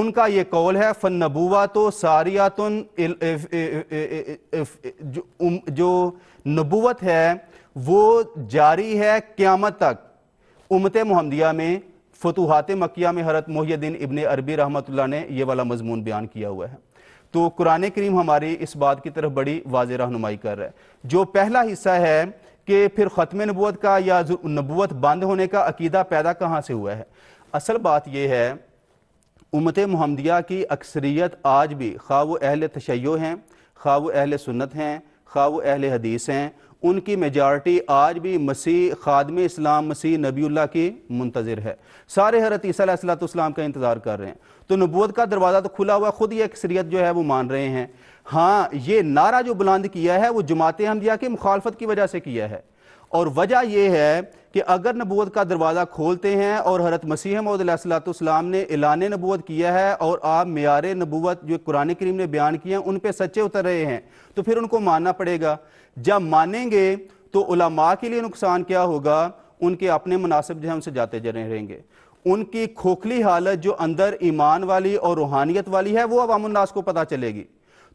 उनका ये कौल है फ़न नबूवा तो सारियात जो नबूवत है वो जारी है क़्यामत तक उमत महमदिया में फतूहत मकिया में हरत मोहिद्दीन इबन अरबी रहमत ने यह वाला मजमून बयान किया हुआ है तो कुरान करीम हमारी इस बात की तरफ बड़ी वाज रहनुमाई कर रहा है जो पहला हिस्सा है कि फिर ख़त्म नबूत का या नबूत बंद होने का अकीदा पैदा कहाँ से हुआ है असल बात यह है उमत महमदिया की अक्सरियत आज भी खाव अहल तशैय हैं खाव अहल सुन्नत हैं खाव अहल हदीस हैं उनकी मेजॉरिटी आज भी मसीह खादम इस्लाम मसीह नबी की मुंतज़र है सारे हरत का इंतज़ार कर रहे हैं तो नबूत का दरवाज़ा तो खुला हुआ खुद ही अक्सरियत जो है वो मान रहे हैं हाँ ये नारा जो बुलंद किया है वो जमात हमदिया की मुखालफत की वजह से किया है और वजह यह है कि अगर नबूत का दरवाज़ा खोलते हैं और हरत मसीह मौदलाम ने एलान नबूत किया है और आप मैार नबूत जो कुरान करीम ने बयान किया उन पर सच्चे उतर रहे हैं तो फिर उनको मानना पड़ेगा जब मानेंगे तो उलमा के लिए नुकसान क्या होगा उनके अपने मुनासिब जो है उनसे जाते जने रहेंगे उनकी खोखली हालत जो अंदर ईमान वाली और रूहानियत वाली है वो अवामनास को पता चलेगी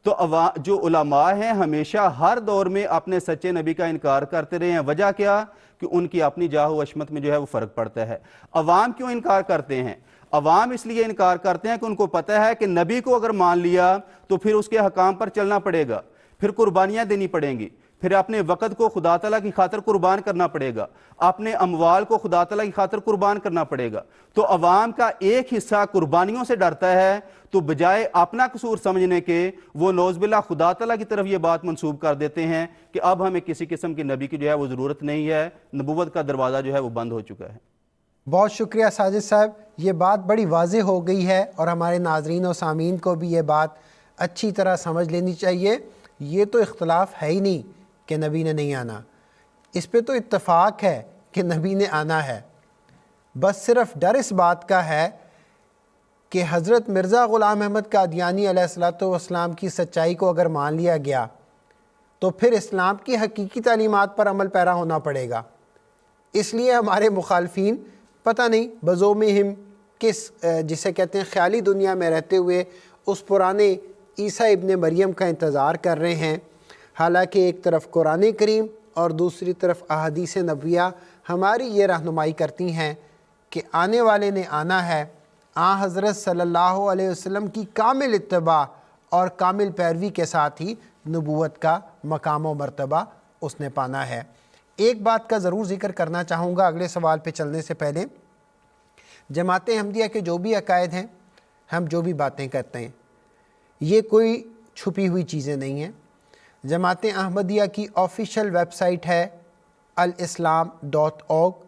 तो अवा जो उलमा हैं हमेशा हर दौर में अपने सच्चे नबी का इनकार करते रहे हैं वजह क्या कि उनकी अपनी जाहो अशमत में जो है वो फ़र्क पड़ता है अवाम क्यों इनकार करते हैं अवाम इसलिए इनकार करते हैं कि उनको पता है कि नबी को अगर मान लिया तो फिर उसके हकाम पर चलना पड़ेगा फिर कुर्बानियां देनी पड़ेंगी फिर आपने वक़्त को खुदा तला की खातर कुर्बान करना पड़ेगा अपने अमवाल को खुदा तला की खातर कुर्बान करना पड़ेगा तो अवाम का एक हिस्सा कुर्बानियों से डरता है तो बजाय अपना कसूर समझने के वो नौजबिल्ला खुदा तला की तरफ ये बात मनसूब कर देते हैं कि अब हमें किसी किस्म के नबी की जो है वो ज़रूरत नहीं है नबूत का दरवाज़ा जो है वो बंद हो चुका है बहुत शुक्रिया साजिद साहब ये बात बड़ी वाज हो गई है और हमारे नाजरीन और सामीन को भी ये बात अच्छी तरह समझ लेनी चाहिए ये तो इख्तलाफ है ही नहीं कि नबी ने नहीं आना इस पर तो इत्तफाक़ है कि नबी ने आना है बस सिर्फ डर इस बात का है कि हज़रत मिर्ज़ा ग़ुलाम अहमद कादियानी सलाम की सच्चाई को अगर मान लिया गया तो फिर इस्लाम की हकीकी तालीमत पर अमल पैरा होना पड़ेगा इसलिए हमारे मुखालफी पता नहीं में हम किस जिसे कहते हैं ख्याली दुनिया में रहते हुए उस पुराने ईसा इबन मरियम का इंतज़ार कर रहे हैं हालांकि एक तरफ कुरान करीम और दूसरी तरफ अहदीस नबिया हमारी ये रहनुमाई करती हैं कि आने वाले ने आना है आ हज़रत सल्लल्लाहु अलैहि वसल्लम की कामिल इतबा और कामिल पैरवी के साथ ही नबूत का मकाम व मरतबा उसने पाना है एक बात का ज़रूर ज़िक्र करना चाहूँगा अगले सवाल पे चलने से पहले जमात हमदिया के जो भी अकायद हैं हम जो भी बातें करते हैं ये कोई छुपी हुई चीज़ें नहीं हैं जमात अहमदिया की ऑफिशियल वेबसाइट है अलस्लाम डॉट ओग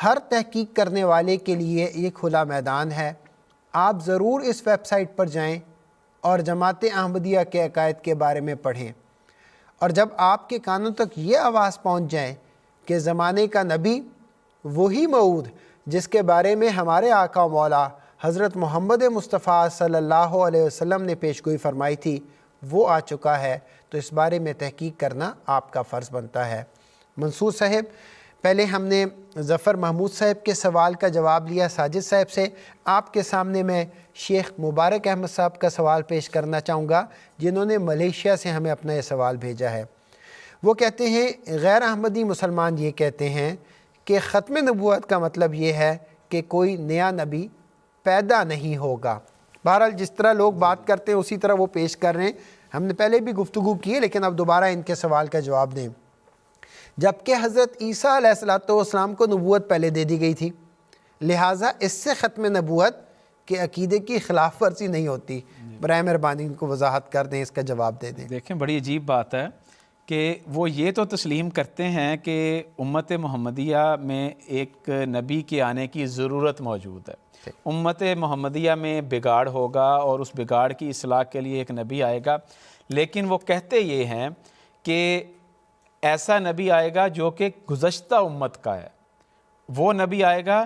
हर तहकीक करने वाले के लिए ये खुला मैदान है आप ज़रूर इस वेबसाइट पर जाएं और जमात अहमदिया के अकायद के बारे में पढ़ें और जब आपके कानों तक ये आवाज़ पहुंच जाए कि ज़माने का नबी वही मऊद जिसके बारे में हमारे आका मौला हज़रत मोहम्मद मुस्तफ़ा सल्लल्लाहु अलैहि वसल्लम ने पेशगोई फरमाई थी वो आ चुका है तो इस बारे में तहकीक करना आपका फ़र्ज़ बनता है मंसूर साहब पहले हमने ज़फ़र महमूद साहब के सवाल का जवाब लिया साजिद साहब से आपके सामने मैं शेख मुबारक अहमद साहब का सवाल पेश करना चाहूँगा जिन्होंने मलेशिया से हमें अपना ये सवाल भेजा है वो कहते हैं गैर अहमदी मुसलमान ये कहते हैं कि ख़त्म नबूत का मतलब ये है कि कोई नया नबी पैदा नहीं होगा बहरहाल जिस तरह लोग बात करते हैं उसी तरह वो पेश कर रहे हैं हमने पहले भी गुफ्तु की है लेकिन अब दोबारा इनके सवाल का जवाब दें जबकि हज़रत ईसा सलाम को नबूत पहले दे दी गई थी लिहाजा इससे ख़त्म नबूत के अकीदे की खिलाफ वर्जी नहीं होती बर मेहरबानी इनको वजाहत कर दें इसका जवाब दे दें देखें बड़ी अजीब बात है कि वो ये तो तस्लीम करते हैं कि उम्मत महमदिया में एक नबी के आने की ज़रूरत मौजूद है उम्मत महमदिया में बिगाड़ होगा और उस बिगाड़ की असलाह के लिए एक नबी आएगा लेकिन वो कहते ये हैं कि ऐसा नबी आएगा जो कि गुज्त उम्मत का है वो नबी आएगा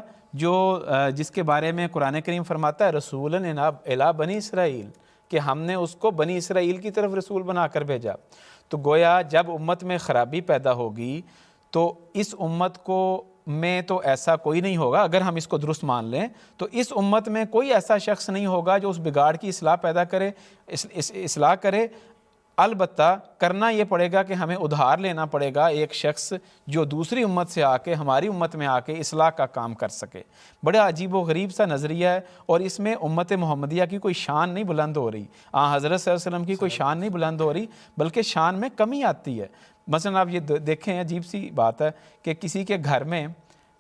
जो जिसके बारे में कुरान करीम फरमाता है रसूल अला बनी इसराइल कि हमने उसको बनी इसराइल की तरफ रसूल बना कर भेजा तो गोया जब उम्मत में ख़राबी पैदा होगी तो इस उम्मत को में तो ऐसा कोई नहीं होगा अगर हम इसको दुरुस्त मान लें तो इस उम्मत में कोई ऐसा शख्स नहीं होगा जो उस बिगाड़ की असलाह पैदा करे इस, इस, इसलाह करे अलबत् करना ये पड़ेगा कि हमें उधार लेना पड़ेगा एक शख्स जो दूसरी उम्मत से आके हमारी उम्मत में आके इसलाह का काम कर सके बड़ा अजीब व गरीब सा नज़रिया है और इसमें उम्मत मोहम्मदिया की कोई शान नहीं बुलंद हो रही आ हज़रत वसलम की कोई शान नहीं बुलंद हो रही बल्कि शान में कमी आती है मसला आप ये देखें अजीब सी बात है कि किसी के घर में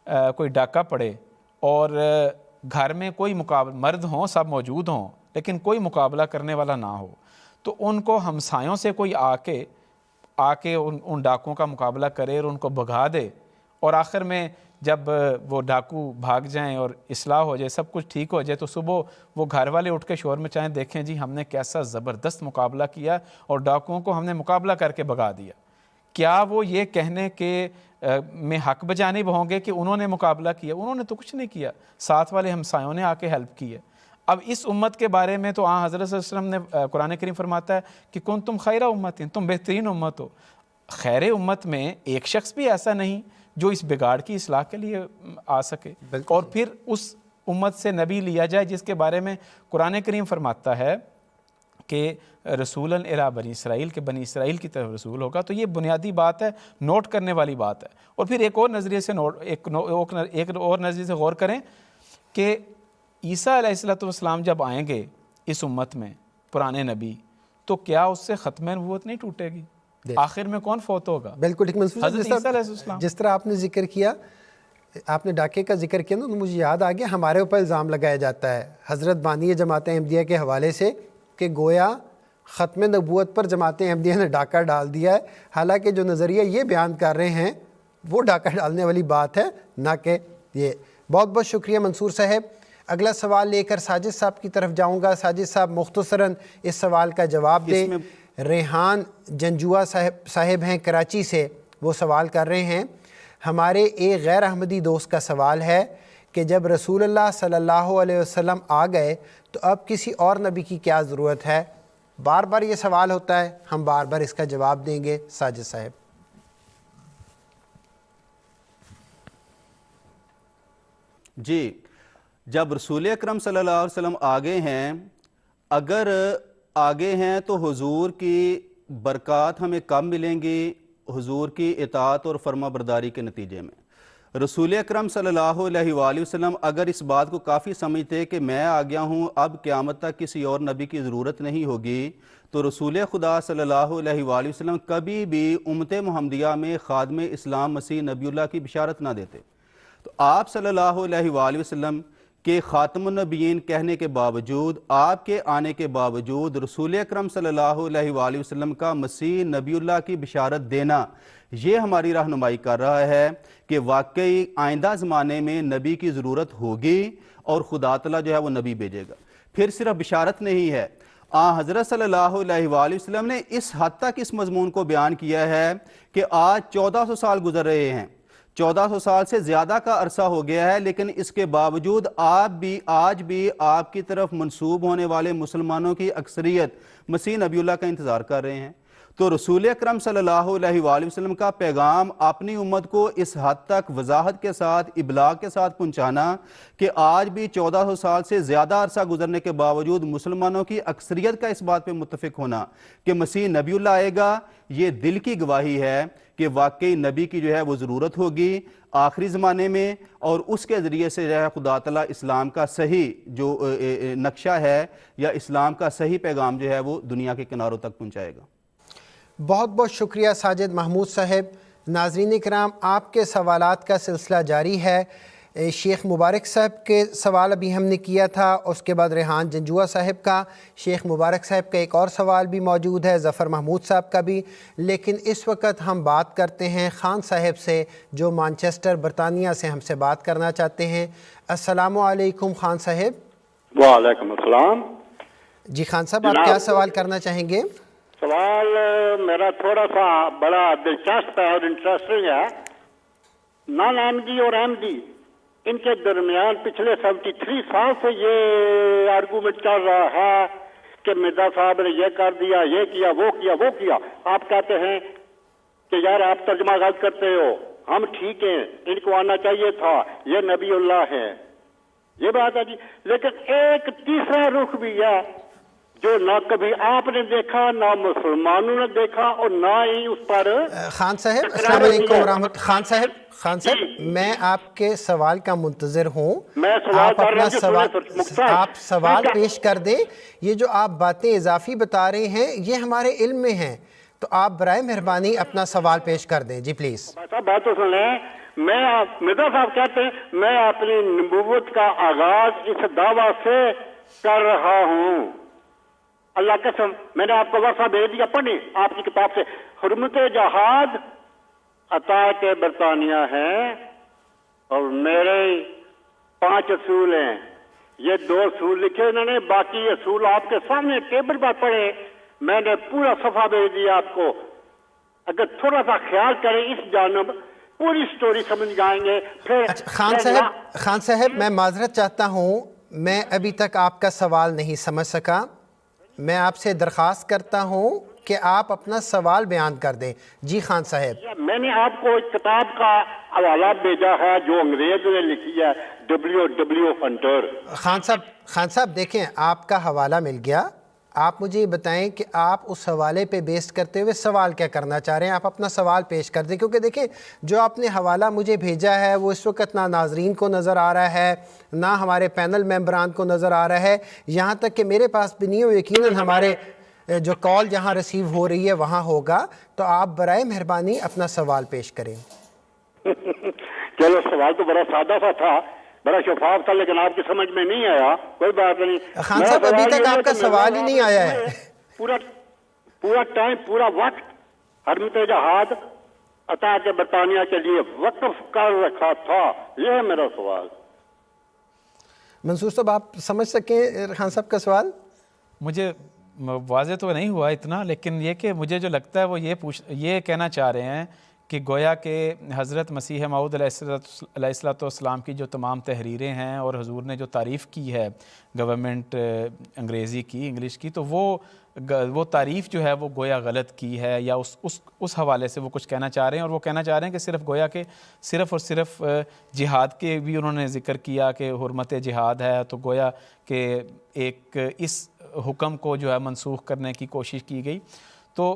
आ, कोई डाका पड़े और घर में कोई मुकाबला मर्द हों सब मौजूद हों लेकिन कोई मुकाबला करने वाला ना हो तो उनको हमसायों से कोई आके आके उन उन डाकुओं का मुकाबला करे और उनको भगा दे और आखिर में जब वो डाकू भाग जाएं और इसलाह हो जाए सब कुछ ठीक हो जाए तो सुबह वो घर वाले उठ के शोर में चाहें देखें जी हमने कैसा ज़बरदस्त मुकाबला किया और डाकुओं को हमने मुकाबला करके भगा दिया क्या वो ये कहने के आ, में हक बजानेब होंगे कि उन्होंने मुकाबला किया उन्होंने तो कुछ नहीं किया साथ वाले हमसायों ने आके हेल्प की है अब इस उम्मत के बारे में तो हाँ हज़रत वसलम ने कुरान करीम फरमाता है कि कौन तुम खैरा उम्मत हैं तुम बेहतरीन उम्मत हो खैर उम्मत में एक शख्स भी ऐसा नहीं जो इस बिगाड़ की असलाह के लिए आ सके और फिर उस उम्मत से नबी लिया जाए जिसके बारे में कुरान करीम फरमाता है कि रसूल अरा बनी इसराइल के बनी इसराइल की तरफ रसूल होगा तो ये बुनियादी बात है नोट करने वाली बात है और फिर एक और नज़रिए से नोट एक एक और नज़रिए से गौर करें कि ईसा अलैहिस्सलाम जब आएंगे इस उम्मत में पुराने नबी तो क्या उससे ख़त्म नबूत नहीं टूटेगी आखिर में कौन फोत होगा बिल्कुल जिस तरह आपने जिक्र किया आपने डाके का जिक्र किया ना तो मुझे याद आ गया हमारे ऊपर इल्ज़ाम लगाया जाता है हज़रत बानी जमात अहमदिया के हवाले से कि गोया ख़त्म नबूत पर जमात अहमदिया ने डाका डाल दिया है हालांकि जो नज़रिया ये बयान कर रहे हैं वो डाका डालने वाली बात है ना कि ये बहुत बहुत शुक्रिया मंसूर साहब अगला सवाल लेकर साजिद साहब की तरफ जाऊँगा साजिद साहब मुख्तसरा इस सवाल का जवाब दें रेहान जंजुआ साहब साहब हैं कराची से वो सवाल कर रहे हैं हमारे एक गैर अहमदी दोस्त का सवाल है कि जब रसूल सल्लल्लाहु अलैहि वसल्लम आ गए तो अब किसी और नबी की क्या ज़रूरत है बार बार ये सवाल होता है हम बार बार इसका जवाब देंगे साजिद साहब जी जब रसूल अक्रम सल्लल्लाहु आगे हैं अगर आगे हैं तो हजूर की बरक़ात हमें कम मिलेंगी हजूर की इतात और फर्मा बरदारी के नतीजे में रसूल अक्रम सल्लल्लाहु अलैहि अगर इस बात को काफ़ी समझते कि मैं आ गया हूँ अब क़्यामत तक किसी और नबी की ज़रूरत नहीं होगी तो रसूल खुदा सल्ला वसम कभी भी उमत महमदिया में ख़ादम इस्लाम मसीह नबी की बिशारत ना देते तो आप सल्ला वसम कि ख़ातमनबीन कहने के बावजूद आपके आने के बावजूद रसूल अक्रम वसम का मसीह नबील की बिशारत देना ये हमारी रहनुमाई कर रहा है कि वाकई आइंदा ज़माने में नबी की ज़रूरत होगी और खुदा तला जो है वह नबी भेजेगा फिर सिर्फ बिशारत नहीं है आ हज़रत सल्ला ने इस हद तक इस मजमून को बयान किया है कि आज चौदह सौ साल गुजर रहे हैं 1400 साल से ज़्यादा का अरसा हो गया है लेकिन इसके बावजूद आप भी आज भी आपकी तरफ मनसूब होने वाले मुसलमानों की अक्सरियत मसीह नबीला का इंतज़ार कर रहे हैं तो रसूल अक्रम वसल्लम का पैगाम अपनी उम्मत को इस हद तक वजाहत के साथ इबलाग के साथ पहुँचाना कि आज भी चौदह सौ साल से ज़्यादा अरसा गुजरने के बावजूद मुसलमानों की अक्सरियत का इस बात पर मुतफ़ होना कि मसीह नबी आएगा ये दिल की गवाही है कि वाकई नबी की जो है वो ज़रूरत होगी आखिरी ज़माने में और उसके ज़रिए से जो है खुदा तला इस्लाम का सही जो नक्शा है या इस्लाम का सही पैगाम जो है वो दुनिया के किनारों तक पहुँचाएगा बहुत बहुत शुक्रिया साजिद महमूद साहब नाजरीन कराम आपके सवाल का सिलसिला जारी है शेख मुबारक साहब के सवाल अभी हमने किया था उसके बाद रेहान जंजुआ साहब का शेख मुबारक साहब का एक और सवाल भी मौजूद है ज़फ़र महमूद साहब का भी लेकिन इस वक्त हम बात करते हैं ख़ान साहब से जो मानचेस्टर बरतानिया से हमसे बात करना चाहते हैं असलकुम ख़ान साहब वालेकाम जी खान साहब आप क्या सवाल करना चाहेंगे सवाल मेरा थोड़ा सा बड़ा दिलचस्प है और इंटरेस्टिंग है नान एम और एम इनके दरमियान पिछले 73 साल से ये आर्गूमेंट चल रहा है कि मिर्जा साहब ने ये कर दिया ये किया वो किया वो किया आप कहते हैं कि यार आप तर्जमा गलत करते हो हम ठीक हैं इनको आना चाहिए था ये उल्लाह है ये बात है जी लेकिन एक तीसरा रुख भी है जो ना कभी आपने देखा ना मुसलमानों ने देखा और ना ही उस पर खान साहब असलम खान साहब खान साहब मैं आपके सवाल का मुंतजर हूँ आप अपना सवाल आप तो सवाल पेश कर दें ये जो आप बातें इजाफी बता रहे हैं ये हमारे इल्म में हैं तो आप बर मेहरबानी अपना सवाल पेश कर दें जी प्लीज़ बात तो सुन लें मैं आप मिर्जा साहब कहते हैं मैं अपनी नबूवत का आगाज इस दावा से कर रहा हूँ अल्लाह कसम मैंने आपको वफा भेज दिया पढ़ी आपकी किताब से हरमत जहाद अता के बरतानिया है और मेरे पांच असूल हैं ये दो असूल लिखे इन्होंने बाकी असूल आपके सामने टेबल पर पढ़े मैंने पूरा सफा भेज दिया आपको अगर थोड़ा सा ख्याल करें इस जानब पूरी स्टोरी समझ जाएंगे फिर अच्छा, खान साहब खान साहब मैं माजरत चाहता हूँ मैं अभी तक आपका सवाल नहीं समझ सका मैं आपसे दरख्वास्त करता हूँ कि आप अपना सवाल बयान कर दें जी खान साहब मैंने आपको एक किताब का हवाला भेजा है जो अंग्रेज ने लिखी है डब्ल्यू डब्ल्यू हंटर खान साहब खान साहब देखें आपका हवाला मिल गया आप मुझे ये बताएं कि आप उस हवाले पे बेस्ड करते हुए सवाल क्या करना चाह रहे हैं आप अपना सवाल पेश कर दें क्योंकि देखें जो आपने हवाला मुझे भेजा है वो इस वक्त ना नाजरीन को नज़र आ रहा है ना हमारे पैनल मेम्बरान को नज़र आ रहा है यहाँ तक कि मेरे पास भी नहीं हो यकीन हमारे जो कॉल जहाँ रिसीव हो रही है वहाँ होगा तो आप बर मेहरबानी अपना सवाल पेश करें [LAUGHS] चलो सवाल तो बड़ा सादा सा था बड़ा शफाफ था लेकिन आपकी समझ में नहीं आया कोई बात नहीं खान साहब अभी तक आपका तो सवाल ही नहीं आया है पूरा पूरा टाइम पूरा वक्त हरमत जहाज अता के बरतानिया के लिए वक्फ कर रखा था यह मेरा सवाल मंसूर साहब आप समझ सकें खान साहब का सवाल मुझे वाजे तो नहीं हुआ इतना लेकिन ये कि मुझे जो लगता है वो ये पूछ ये कहना चाह रहे हैं कि गोया के हज़रत मसीह सलाम की जो तमाम तहरीरें हैं और हजूर ने जो तारीफ़ की है गवर्नमेंट अंग्रेज़ी की इंग्लिश की तो वो वो तारीफ़ जो है वो गोया गलत की है या उस उस उस हवाले से वो कुछ कहना चाह रहे हैं और वो कहना चाह रहे हैं कि सिर्फ गोया के सिर्फ और सिर्फ जिहाद के भी उन्होंने ज़िक्र किया कि हरमत जिहाद है तो गोया के एक इस हुक्म को जो है मनसूख करने की कोशिश की गई तो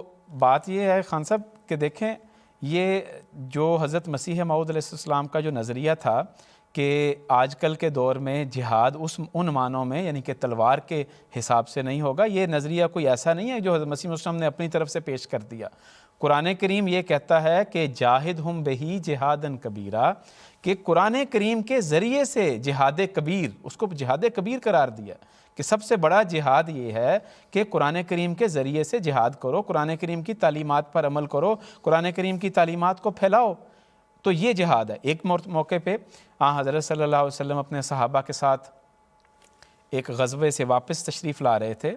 बात यह है खान साहब कि देखें ये जो हज़रत मसीह माऊदलाम का जो नज़रिया था कि आजकल के दौर में जिहाद उस उन मानों में यानी कि तलवार के हिसाब से नहीं होगा ये नज़रिया कोई ऐसा नहीं है जो मसीह ने अपनी तरफ से पेश कर दिया कुरान करीम ये कहता है कि जाहिद हम बही जिहादन कबीरा कि कुरान करीम के ज़रिए से जिहाद कबीर उसको जिहाद कबीर करार दिया कि सबसे बड़ा जिहाद ये है कि कुरान करीम के ज़रिए से जिहाद करो कुरान करीम की तालीमत पर अमल करो कुरान करीम की तालीमत को फैलाओ तो ये जिहाद है एक मौके पर आ हज़रत सल्ला वसम अपने सहाबा के साथ एक गजबे से वापस तशरीफ़ ला रहे थे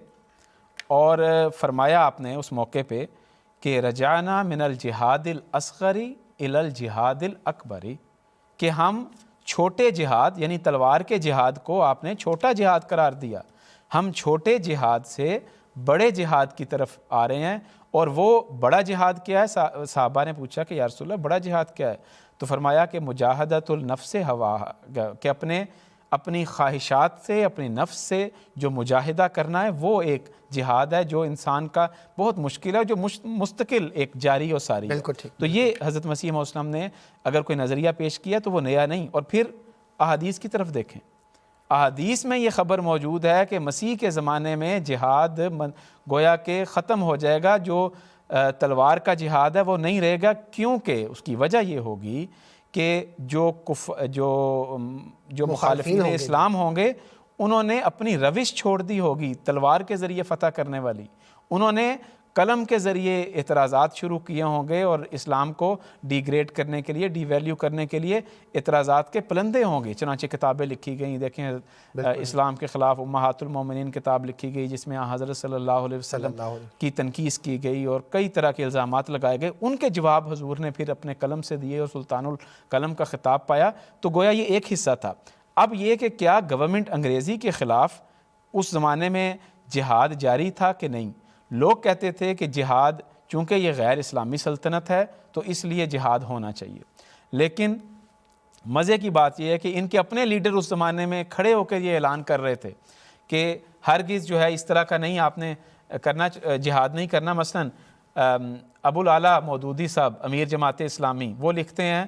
और फरमाया आपने उस मौके पर कि रजाना मिनल जिहादिल असगरी इलल जिहादिल अकबरी कि हम छोटे जिहाद यानी तलवार के जिहाद को आपने छोटा जिहाद करार दिया हम छोटे जिहाद से बड़े जिहाद की तरफ आ रहे हैं और वो बड़ा जिहाद क्या है साहबा ने पूछा कि यारसोल्ला बड़ा जिहाद क्या है तो फरमाया कि मुजाहदतुलनफ़ से हवा के अपने अपनी ख्वाहिशात से अपने नफ्स से जो मुजाहिदा करना है वो एक जिहाद है जो इंसान का बहुत मुश्किल है जो मुस्तकिल एक जारी और सारी बिल्कुल ठीक तो ये हज़रत मसीह मसलम ने अगर कोई नज़रिया पेश किया तो वो नया नहीं और फिर अदीस की तरफ देखें अदीस में ये ख़बर मौजूद है कि मसीह के ज़माने में जिहाद गोया के ख़त्म हो जाएगा जो तलवार का जिहाद है वो नहीं रहेगा क्योंकि उसकी वजह ये होगी कि जो कुफ जो जो मुखालफी इस्लाम होंगे उन्होंने अपनी रविश छोड़ दी होगी तलवार के ज़रिए फ़तह करने वाली उन्होंने कलम के ज़रिए एतराज़ात शुरू किए होंगे और इस्लाम को डिग्रेड करने के लिए डिवैल्यू करने के लिए एतराज़ात के पलंदे होंगे चनाचे किताबें लिखी गई देखें इस्लाम के ख़िलाफ़ उमातुलमिन किताब लिखी गई जिसमें हज़रत सल्ला वसम की तनकीस की गई और कई तरह के इल्ज़ाम लगाए गए उनके जवाब हजूर ने फिर अपने कलम से दिए और सुल्तानकलम का खिताब पाया तो गोया ये एक हिस्सा था अब ये कि क्या गवर्नमेंट अंग्रेज़ी के ख़िलाफ़ उस ज़माने में जिहाद जारी था कि नहीं लोग कहते थे कि जिहाद चूँकि ये गैर इस्लामी सल्तनत है तो इसलिए जिहाद होना चाहिए लेकिन मज़े की बात यह है कि इनके अपने लीडर उस ज़माने में खड़े होकर ये ऐलान कर रहे थे कि हरगिज़ जो है इस तरह का नहीं आपने करना जिहाद नहीं करना मसलन अबुल आला मौदूदी साहब अमीर जमात इस्लामी वो लिखते हैं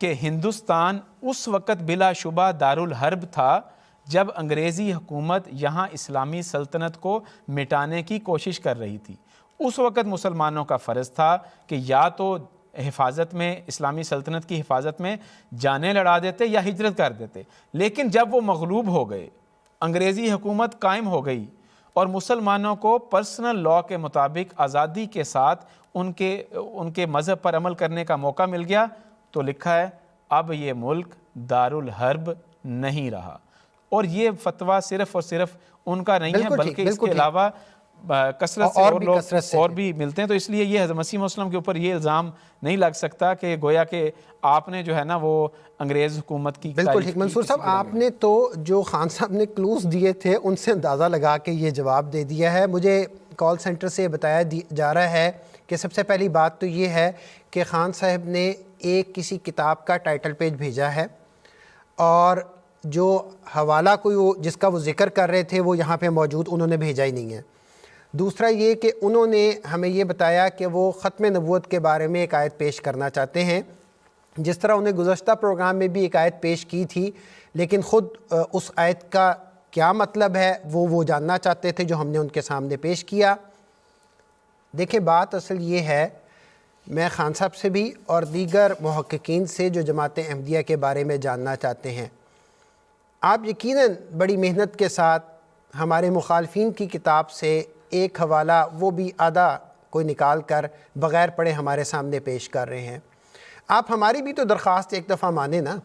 कि हिंदुस्तान उस वक़्त बिलाशुबा दारुल हर्ब था जब अंग्रेज़ी हुकूमत यहाँ इस्लामी सल्तनत को मिटाने की कोशिश कर रही थी उस वक़्त मुसलमानों का फ़र्ज़ था कि या तो हिफाजत में इस्लामी सल्तनत की हिफाजत में जाने लड़ा देते या हिजरत कर देते लेकिन जब वो मगलूब हो गए अंग्रेज़ी हुकूमत कायम हो गई और मुसलमानों को पर्सनल लॉ के मुताबिक आज़ादी के साथ उनके उनके मज़हब पर अमल करने का मौका मिल गया तो लिखा है अब ये मुल्क दारुल हर्ब नहीं रहा और ये फतवा सिर्फ और सिर्फ उनका नहीं है बल्कि इसके अलावा कसरत से और, लोग और भी मिलते हैं तो इसलिए ये हजरत मसीह मसलम के ऊपर ये इल्ज़ाम नहीं लग सकता कि गोया के आपने जो है ना वो अंग्रेज़ हुकूमत की बिल्कुल मंसूर साहब आपने तो जो खान साहब ने क्लूज दिए थे उनसे अंदाज़ा लगा के ये जवाब दे दिया है मुझे कॉल सेंटर से बताया जा रहा है कि सबसे पहली बात तो ये है कि खान साहब ने एक किसी किताब का टाइटल पेज भेजा है और जो हवाला कोई वो जिसका वो ज़िक्र कर रहे थे वो यहाँ पे मौजूद उन्होंने भेजा ही नहीं है दूसरा ये कि उन्होंने हमें ये बताया कि वो ख़त्म नबूत के बारे में एक आयत पेश करना चाहते हैं जिस तरह उन्हें गुजशत प्रोग्राम में भी एक आयत पेश की थी लेकिन ख़ुद उस आयत का क्या मतलब है वो वो जानना चाहते थे जो हमने उनके सामने पेश किया देखें बात असल ये है मैं खान साहब से भी और दीगर महक्कीन से जो जमात अहमदिया के बारे में जानना चाहते हैं आप यकीनन बड़ी मेहनत के साथ हमारे मुखालफन की किताब से एक हवाला वो भी आधा कोई निकाल कर बग़ैर पढ़े हमारे सामने पेश कर रहे हैं आप हमारी भी तो दरख्वास्त एक दफ़ा माने ना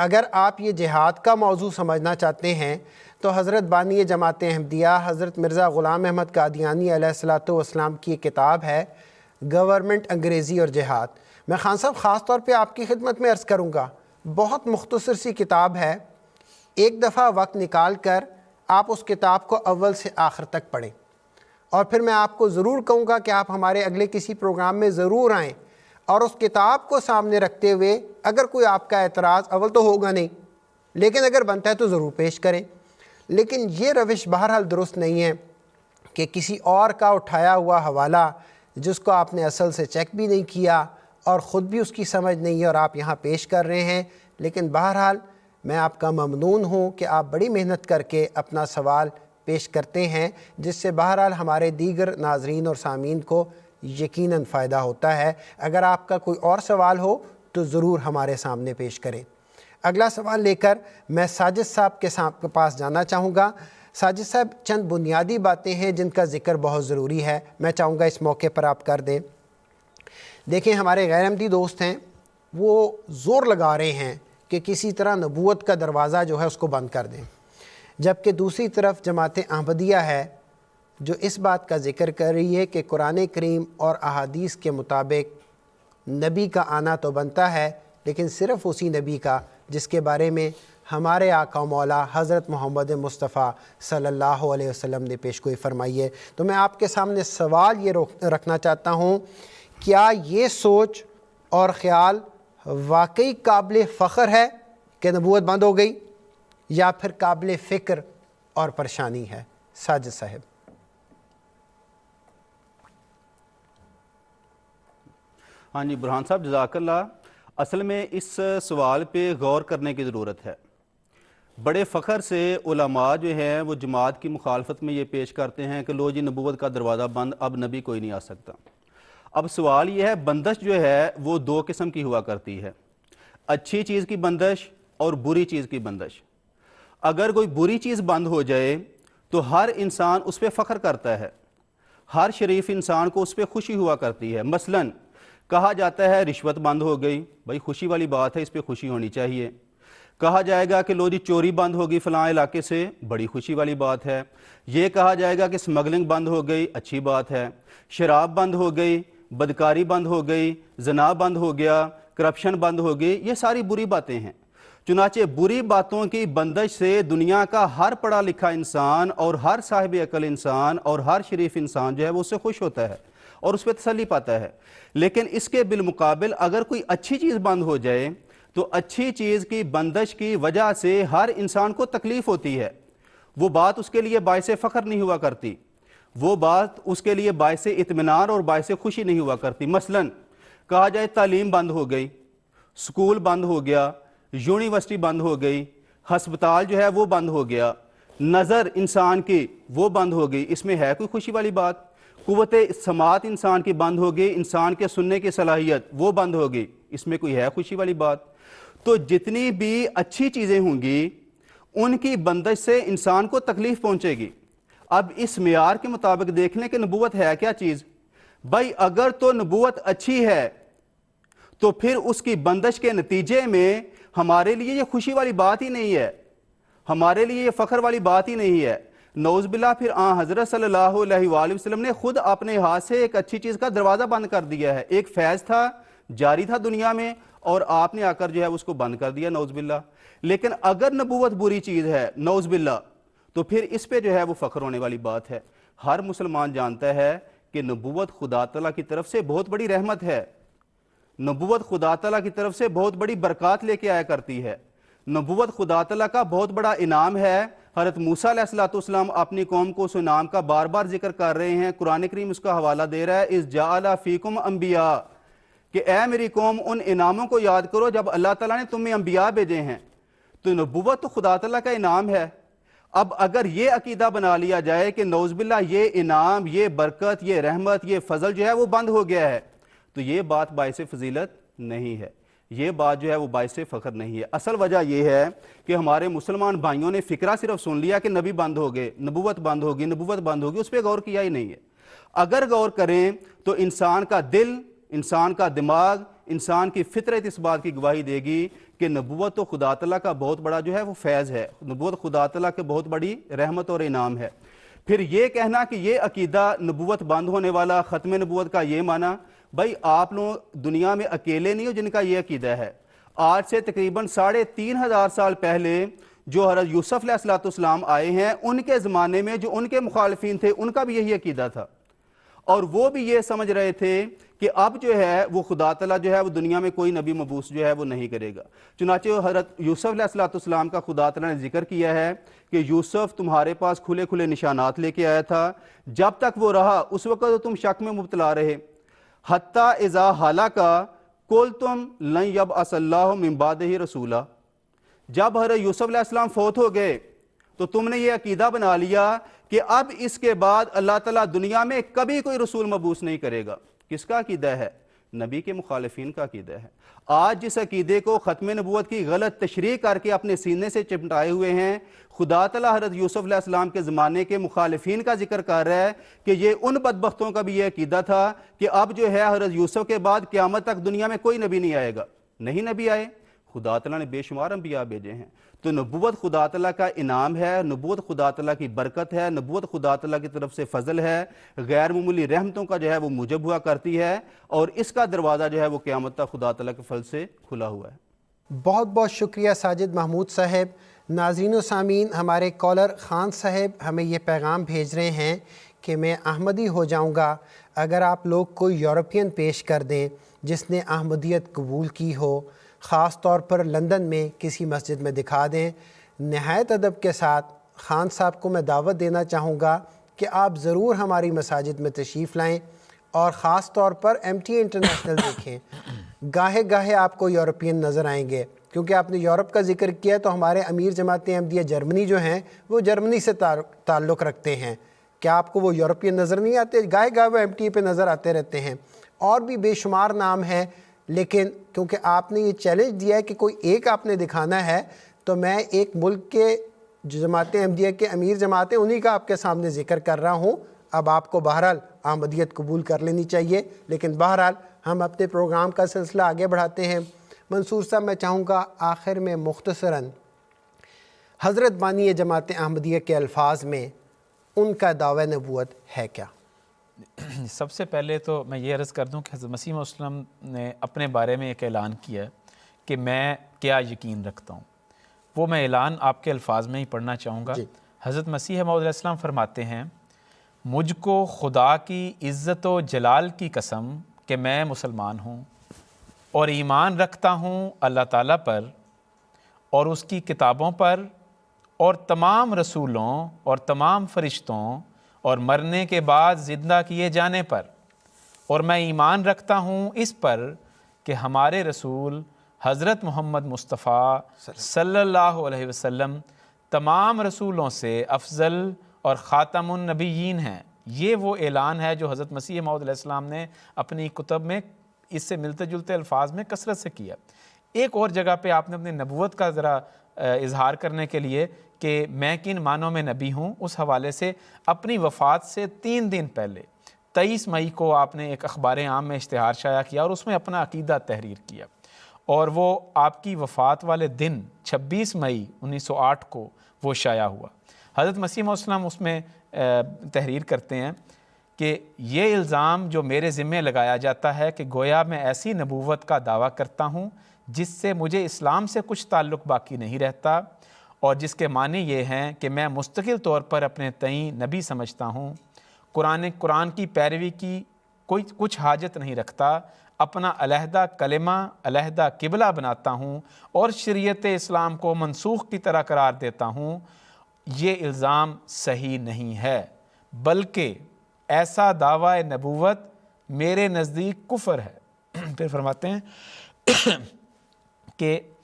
अगर आप ये जिहाद का मौजू समझना चाहते हैं तो हज़रत बानिय जमात अहमदिया हज़रत मिर्ज़ा ग़ुलाम अहमद कादियानी सलातम की एक किताब है गवर्नमेंट अंग्रेज़ी और जिहाद मैं खान साहब ख़ास तौर पर आपकी खिदमत में अर्ज़ करूँगा बहुत मुख्तर सी किताब है एक दफ़ा वक्त निकाल कर आप उस किताब को अव्वल से आखिर तक पढ़ें और फिर मैं आपको ज़रूर कहूँगा कि आप हमारे अगले किसी प्रोग्राम में ज़रूर आएँ और उस किताब को सामने रखते हुए अगर कोई आपका एतराज़ अव्वल तो होगा नहीं लेकिन अगर बनता है तो ज़रूर पेश करें लेकिन ये रविश बहरहाल दुरुस्त नहीं है कि किसी और का उठाया हुआ हवाला जिसको आपने असल से चेक भी नहीं किया और ख़ुद भी उसकी समझ नहीं है और आप यहाँ पेश कर रहे हैं लेकिन बहरहाल मैं आपका ममनून हूँ कि आप बड़ी मेहनत करके अपना सवाल पेश करते हैं जिससे बहरहाल हमारे दीगर नाजरीन और सामीन को यकीन फ़ायदा होता है अगर आपका कोई और सवाल हो तो ज़रूर हमारे सामने पेश करें अगला सवाल लेकर मैं साजिद साहब के साहब के पास जाना चाहूँगा साजिद साहब चंद बुनियादी बातें हैं जिनका ज़िक्र बहुत ज़रूरी है मैं चाहूँगा इस मौके पर आप कर दें देखें हमारे गैरमदी दोस्त हैं वो ज़ोर लगा रहे हैं कि किसी तरह नबूत का दरवाज़ा जो है उसको बंद कर दें जबकि दूसरी तरफ जमात अहमदिया है जो इस बात का जिक्र कर रही है कि कुरान करीम और अहादीस के मुताबिक नबी का आना तो बनता है लेकिन सिर्फ़ उसी नबी का जिसके बारे में हमारे आका मौला हज़रत मोहम्मद मुस्तफ़ा सल्लल्लाहु अलैहि वसल्लम ने पेश कोई फरमाई है तो मैं आपके सामने सवाल ये रखना चाहता हूँ क्या ये सोच और ख़्याल वाकई काबिल फ़ख्र है कि नबूत बंद हो गई या फिर काबिल फ़िक्र और परेशानी है साज साहब हाँ जी बुरहान साहब जजाकल्ला असल में इस सवाल पे गौर करने की ज़रूरत है बड़े फ़ख्र से उलमा जो हैं वो जमात की मुखालफत में ये पेश करते हैं कि लो जी नबूत का दरवाज़ा बंद अब नबी कोई नहीं आ सकता अब सवाल यह है बंदश जो है वो दो किस्म की हुआ करती है अच्छी चीज़ की बंदश और बुरी चीज़ की बंदश अगर कोई बुरी चीज़ बंद हो जाए तो हर इंसान उस पर फ़ख्र करता है हर शरीफ इंसान को उस पर खुशी हुआ करती है मसलन कहा जाता है रिश्वत बंद हो गई भाई खुशी वाली बात है इस पर खुशी होनी चाहिए कहा जाएगा कि लो जी चोरी बंद होगी फलां इलाके से बड़ी खुशी वाली बात है ये कहा जाएगा कि स्मगलिंग बंद हो गई अच्छी बात है शराब बंद हो गई बदकारी बंद हो गई जना बंद हो गया करप्शन बंद हो गई ये सारी बुरी बातें हैं चुनाचे बुरी बातों की बंदश से दुनिया का हर पढ़ा लिखा इंसान और हर साहिब अकल इंसान और हर शरीफ इंसान जो है वो उससे खुश होता है और उस पर तसली पाता है लेकिन इसके बिलमुकाबिल अगर कोई अच्छी चीज़ बंद हो जाए तो अच्छी चीज़ की बंदश की वजह से हर इंसान को तकलीफ़ होती है वो बात उसके लिए बायस फ़ख्र नहीं हुआ करती वो बात उसके लिए बायस इतमान और बायस खुशी नहीं हुआ करती मसलन कहा जाए तालीम बंद हो गई स्कूल बंद हो गया यूनिवर्सिटी बंद हो गई हस्पताल जो है वो बंद हो गया नज़र इंसान की वो बंद हो गई इसमें है कोई खुशी वाली बात कुत समात इंसान की बंद हो गई इंसान के सुनने की सलाहियत वो बंद हो गई इसमें कोई है खुशी वाली बात तो जितनी भी अच्छी चीज़ें होंगी उनकी बंदश से इंसान को तकलीफ़ पहुँचेगी अब इस मैार के मुताबिक देखने के नबूत है क्या चीज भाई अगर तो नबूत अच्छी है तो फिर उसकी बंदश के नतीजे में हमारे लिए ये खुशी वाली बात ही नहीं है हमारे लिए ये फ़ख्र वाली बात ही नहीं है बिल्ला फिर आ हज़रत सल्लाम ने खुद अपने हाथ से एक अच्छी चीज़ का दरवाज़ा बंद कर दिया है एक फैज़ था जारी था दुनिया में और आपने आकर जो है उसको बंद कर दिया नौजबिल्ला लेकिन अगर नबूत बुरी चीज़ है नौजबिल्ला तो फिर इस पर जो है वो फ़ख्र होने वाली बात है हर मुसलमान जानता है कि नबूत खुदा तला की तरफ से बहुत बड़ी रहमत है नबूत खुदा तला की तरफ से बहुत बड़ी बरक़ात लेके आया करती है नबूत खुदा तला का बहुत बड़ा इनाम है हरत मूसा सलाम अपनी कौम को उस इनाम का बार बार जिक्र कर रहे हैं कुरान करीम उसका हवाला दे रहा है इस जाला फ़ीकुम अम्बिया कि ए मेरी कौम उन इनामों को याद करो जब अल्लाह तला ने तुम्हें अम्बिया भेजे हैं तो नबूत तो खुदा तला का इनाम है अब अगर ये अकीदा बना लिया जाए कि नौजबिल्ला ये इनाम ये बरकत ये रहमत ये फजल जो है वो बंद हो गया है तो ये बात बायस फजीलत नहीं है ये बात जो है वो बायस फ़ख्र नहीं है असल वजह यह है कि हमारे मुसलमान भाइयों ने फ़िक्रा सिर्फ सुन लिया कि नबी बंद हो गए नबूत बंद होगी नबूत बंद होगी उस पर गौर किया ही नहीं है अगर गौर करें तो इंसान का दिल इंसान का दिमाग इंसान की फितरत इस बात की गवाही देगी कि नबूत तो खुदा तला का बहुत बड़ा जो है वो फैज़ है नबूत खुदा तला के बहुत बड़ी रहमत और इनाम है फिर ये कहना कि ये अकीदा नबूत बंद होने वाला ख़त्म नबूत का ये माना भाई आप लोग दुनिया में अकेले नहीं हो जिनका ये अकीदा है आज से तकरीबन साढ़े तीन हज़ार साल पहले जो हरत यूसुफ सलाम आए हैं उनके ज़माने में जो उनके मुखालफी थे उनका भी यही अकीदा था और वो भी ये समझ रहे थे कि अब जो है वो खुदा तला जो है वो दुनिया में कोई नबी मबूस जो है वो नहीं करेगा चुनाचे हरत यूसफ़लाम का खुदा तला ने जिक्र किया है कि यूसफ तुम्हारे पास खुले खुले निशानात लेके आया था जब तक वो रहा उस वक्त तो तुम शक में मुबतला रहे हती एजा हाला का कोल तुम लन अब असल्लाबाद ही रसूला जब हर यूसफ्लाम फोत हो गए तो तुमने ये अकीदा बना लिया कि अब इसके बाद अल्लाह तला दुनिया में कभी कोई रसूल मबूस नहीं करेगा किसका अकीदा है नबी के मुखालफन का अकीदा है आज जिस अकीदे को ख़त्म नबूत की गलत तशरी करके अपने सीने से चिपटाए हुए हैं खुदा तला हरत यूसुफ़्लाम के ज़माने के मुखालिफिन का जिक्र कर रहा है कि ये उन बदबख्तों का भी ये अकीदा था कि अब जो है हरत यूसुफ़ के बाद क़्यामत तक दुनिया में कोई नबी नहीं आएगा नहीं नबी आए खुदा तला ने बेशुमार अंबिया भेजे हैं तो नबूत खुदा तला का इनाम है नबूत खुदा तला की बरकत है नबूत खुदा तला की तरफ से फजल है गैर ममूली रहमतों का जो है वो मुजब हुआ करती है और इसका दरवाज़ा जो है वो क़्यामत खुदा तला के फल से खुला हुआ है बहुत बहुत शुक्रिया साजिद महमूद साहब नाजीन सामीन हमारे कॉलर ख़ान साहब हमें ये पैगाम भेज रहे हैं कि मैं अहमदी हो जाऊँगा अगर आप लोग कोई यूरोपियन पेश कर दें जिसने अहमदियत कबूल की हो ख़ास तौर पर लंदन में किसी मस्जिद में दिखा दें नहायत अदब के साथ खान साहब को मैं दावत देना चाहूँगा कि आप ज़रूर हमारी मसाजिद में तशरीफ़ लाएँ और ख़ास तौर पर एम टी इंटरनेशनल देखें गाहे गाहे आपको यूरोपियन नज़र आएंगे क्योंकि आपने यूरोप का जिक्र किया तो हमारे अमीर जमात अहमदिया जर्मनी जो हैं वो जर्मनी से ताल्लुक़ रखते हैं क्या आपको वो यूरोपियन नज़र नहीं आते गाहे गाहे वो एम टी पर नज़र आते रहते हैं और भी बेशुमार नाम हैं लेकिन क्योंकि आपने ये चैलेंज दिया है कि कोई एक आपने दिखाना है तो मैं एक मुल्क के जमातें अहमदिया के अमीर जमातें उन्हीं का आपके सामने जिक्र कर रहा हूँ अब आपको बहरहाल अहमदियत कबूल कर लेनी चाहिए लेकिन बहरहाल हम अपने प्रोग्राम का सिलसिला आगे बढ़ाते हैं मंसूर साहब मैं चाहूँगा आखिर में मुख्तसरा हज़रत बानी जमात अहमदिया के अल्फाज में उनका दावा नबूत है क्या [CLEARS THROAT] सबसे पहले तो मैं ये अर्ज़ कर दूँ कि हज़रत मसीह वसलम ने अपने बारे में एक ऐलान किया कि मैं क्या यकीन रखता हूँ वो मैं ऐलान आपके अल्फाज में ही पढ़ना चाहूँगा हज़रत मसीह महदम फरमाते हैं मुझको खुदा की इज़्ज़त जलाल की कसम कि मैं मुसलमान हूँ और ईमान रखता हूँ अल्लाह ताला पर और उसकी किताबों पर और तमाम रसूलों और तमाम फरिश्तों और मरने के बाद ज़िंदा किए जाने पर और मैं ईमान रखता हूँ इस पर कि हमारे रसूल हज़रत मोहम्मद मुस्तफ़ा सल्लल्लाहु अलैहि वसल्लम तमाम रसूलों से अफजल और ख़ातमनबीन हैं ये वो ऐलान है जो हज़रत मसीह महमदम ने अपनी कुतब में इससे मिलते जुलते अल्फाज में कसरत से किया एक और जगह पे आपने अपनी नबूत का ज़रा इजहार करने के लिए कि मैं किन मानों में नबी हूँ उस हवाले से अपनी वफ़ात से तीन दिन पहले तेईस मई को आपने एक अखबार आम में इश्तहार शाया किया और उसमें अपना अकीदा तहरीर किया और वो आपकी वफ़ात वाले दिन छब्बीस मई उन्नीस सौ आठ को वो शाया हुआ हज़रत मसीम उसमें तहरीर करते हैं कि ये इल्ज़ाम जो मेरे ज़िम्मे लगाया जाता है कि गोया मैं ऐसी नबूवत का दावा करता हूँ जिससे मुझे इस्लाम से कुछ ताल्लुक़ बाकी नहीं रहता और जिसके माने ये हैं कि मैं मुस्तकिल तौर पर अपने तई नबी समझता हूँ कुरान कुरान की पैरवी की कोई कुछ हाजत नहीं रखता अपना अलहदा कलमा अलहदा किबला बनाता हूँ और शरीत इस्लाम को मनसूख की तरह करार देता हूँ ये इल्ज़ाम सही नहीं है बल्कि ऐसा दावा नबूवत मेरे नज़दीक कुफर है [CLEARS THROAT] फिर फरमाते हैं कि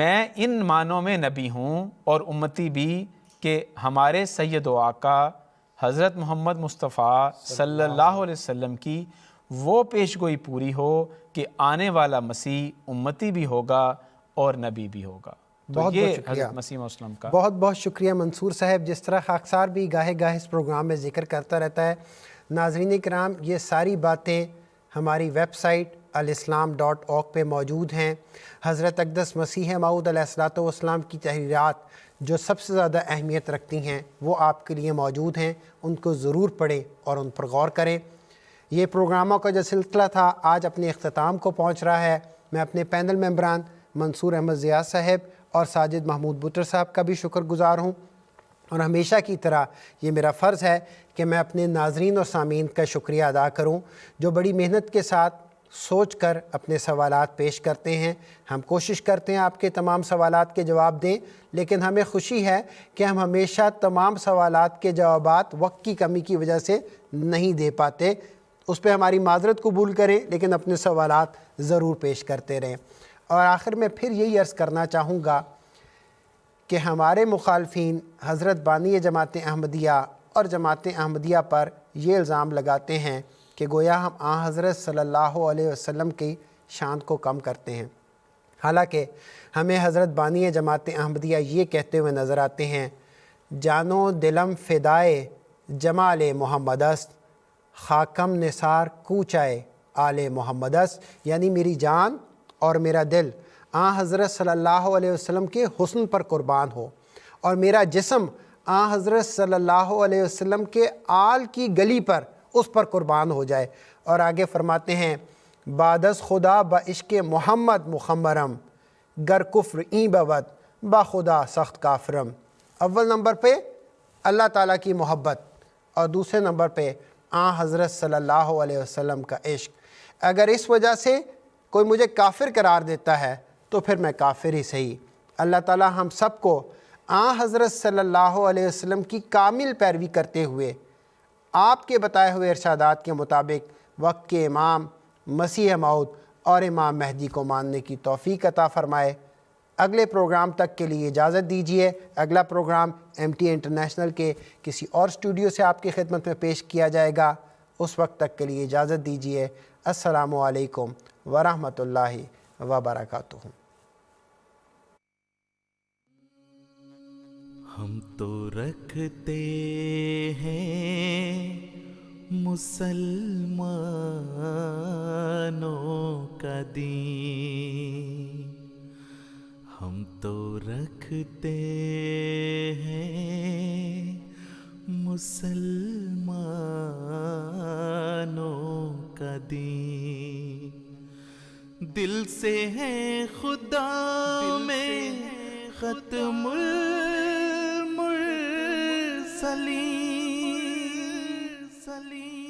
मैं इन मानों में नबी हूँ और उम्मती भी कि हमारे सैद आका हज़रत मोहम्मद मुस्तफ़ा सल्लल्लाहु अलैहि वसल्लम की वो पेश गोई पूरी हो कि आने वाला मसीह उम्मती भी होगा और नबी भी होगा तो बहुत ये बहुत का बहुत बहुत शुक्रिया मंसूर साहब जिस तरह खाकसार भी गाहे गाहे इस प्रोग्राम में ज़िक्र करता रहता है नाजरीन कराम ये सारी बातें हमारी वेबसाइट अलस्लाम डॉट ऑक पर मौजूद हैं हज़रत अकदस मसीह मऊद असलातम की तहरीरत जो सबसे ज़्यादा अहमियत रखती हैं वो आपके लिए मौजूद हैं उनको ज़रूर पढ़ें और उन पर गौर करें ये प्रोग्रामों का जो सिलसिला था आज अपने अख्ताम को पहुँच रहा है मैं अपने पैनल मम्बरान मंसूर अहमद ज़िया साहब और साजिद महमूद बुटर साहब का भी शुक्रगुजार हूँ और हमेशा की तरह ये मेरा फ़र्ज़ है कि मैं अपने नाजरीन और सामीन का शुक्रिया अदा करूँ जो बड़ी मेहनत के साथ सोच कर अपने सवाल पेश करते हैं हम कोशिश करते हैं आपके तमाम सवाल के जवाब दें लेकिन हमें खुशी है कि हम हमेशा तमाम सवाल के जवाब वक्त की कमी की वजह से नहीं दे पाते उस पर हमारी माजरत कबूल करें लेकिन अपने सवाल ज़रूर पेश करते रहें और आखिर में फिर यही अर्ज़ करना चाहूँगा कि हमारे मुखालफन हज़रत बानी जमात अहमदिया और जमात अहमदिया पर ये इल्ज़ाम लगाते हैं कि गोया हम आ हज़रत सल्ला वसम की शान को कम करते हैं हालांकि हमें हज़रत बानी जमात अहमदिया ये कहते हुए नज़र आते हैं जानो दिलम फ़िदाए जमाल मोहम्मदस खाकम निसार कूचाए आल मोहम्मदस यानी मेरी जान और मेरा दिल आ हज़रत सल्ला वसम के हसन पर कुर्बान हो और मेरा जिसम आ हज़रत सल्ला वसम के आल की गली पर उस पर कुर्बान हो जाए और आगे फरमाते हैं बादस खुदा ब इश्क मोहम्मद मुखमरम गर कुफ्र ई बवत बा खुदा सख्त काफरम अव्वल नंबर पे अल्लाह ताला की मोहब्बत और दूसरे नंबर पे आ हज़रत सल्लल्लाहु अलैहि वसल्लम का इश्क अगर इस वजह से कोई मुझे काफिर करार देता है तो फिर मैं काफिर ही सही अल्लाह ताला हम सबको आ हज़रत सल्लल्लाहु अलैहि वसल्लम की कामिल पैरवी करते हुए आपके बताए हुए इरशादात के मुताबिक वक्त के इमाम मसीह मऊद और इमाम महदी को मानने की तोफ़ी अता फ़रमाए अगले प्रोग्राम तक के लिए इजाज़त दीजिए अगला प्रोग्राम एम टी इंटरनेशनल के किसी और स्टूडियो से आपकी खिदमत में पेश किया जाएगा उस वक्त तक के लिए इजाज़त दीजिए असलकम वरहमल वर्का हम तो रखते हैं मुसलमानों का दी हम तो रखते हैं मुसलमानों का दी दिल से है खुदा दिल में खत्मुल सली सली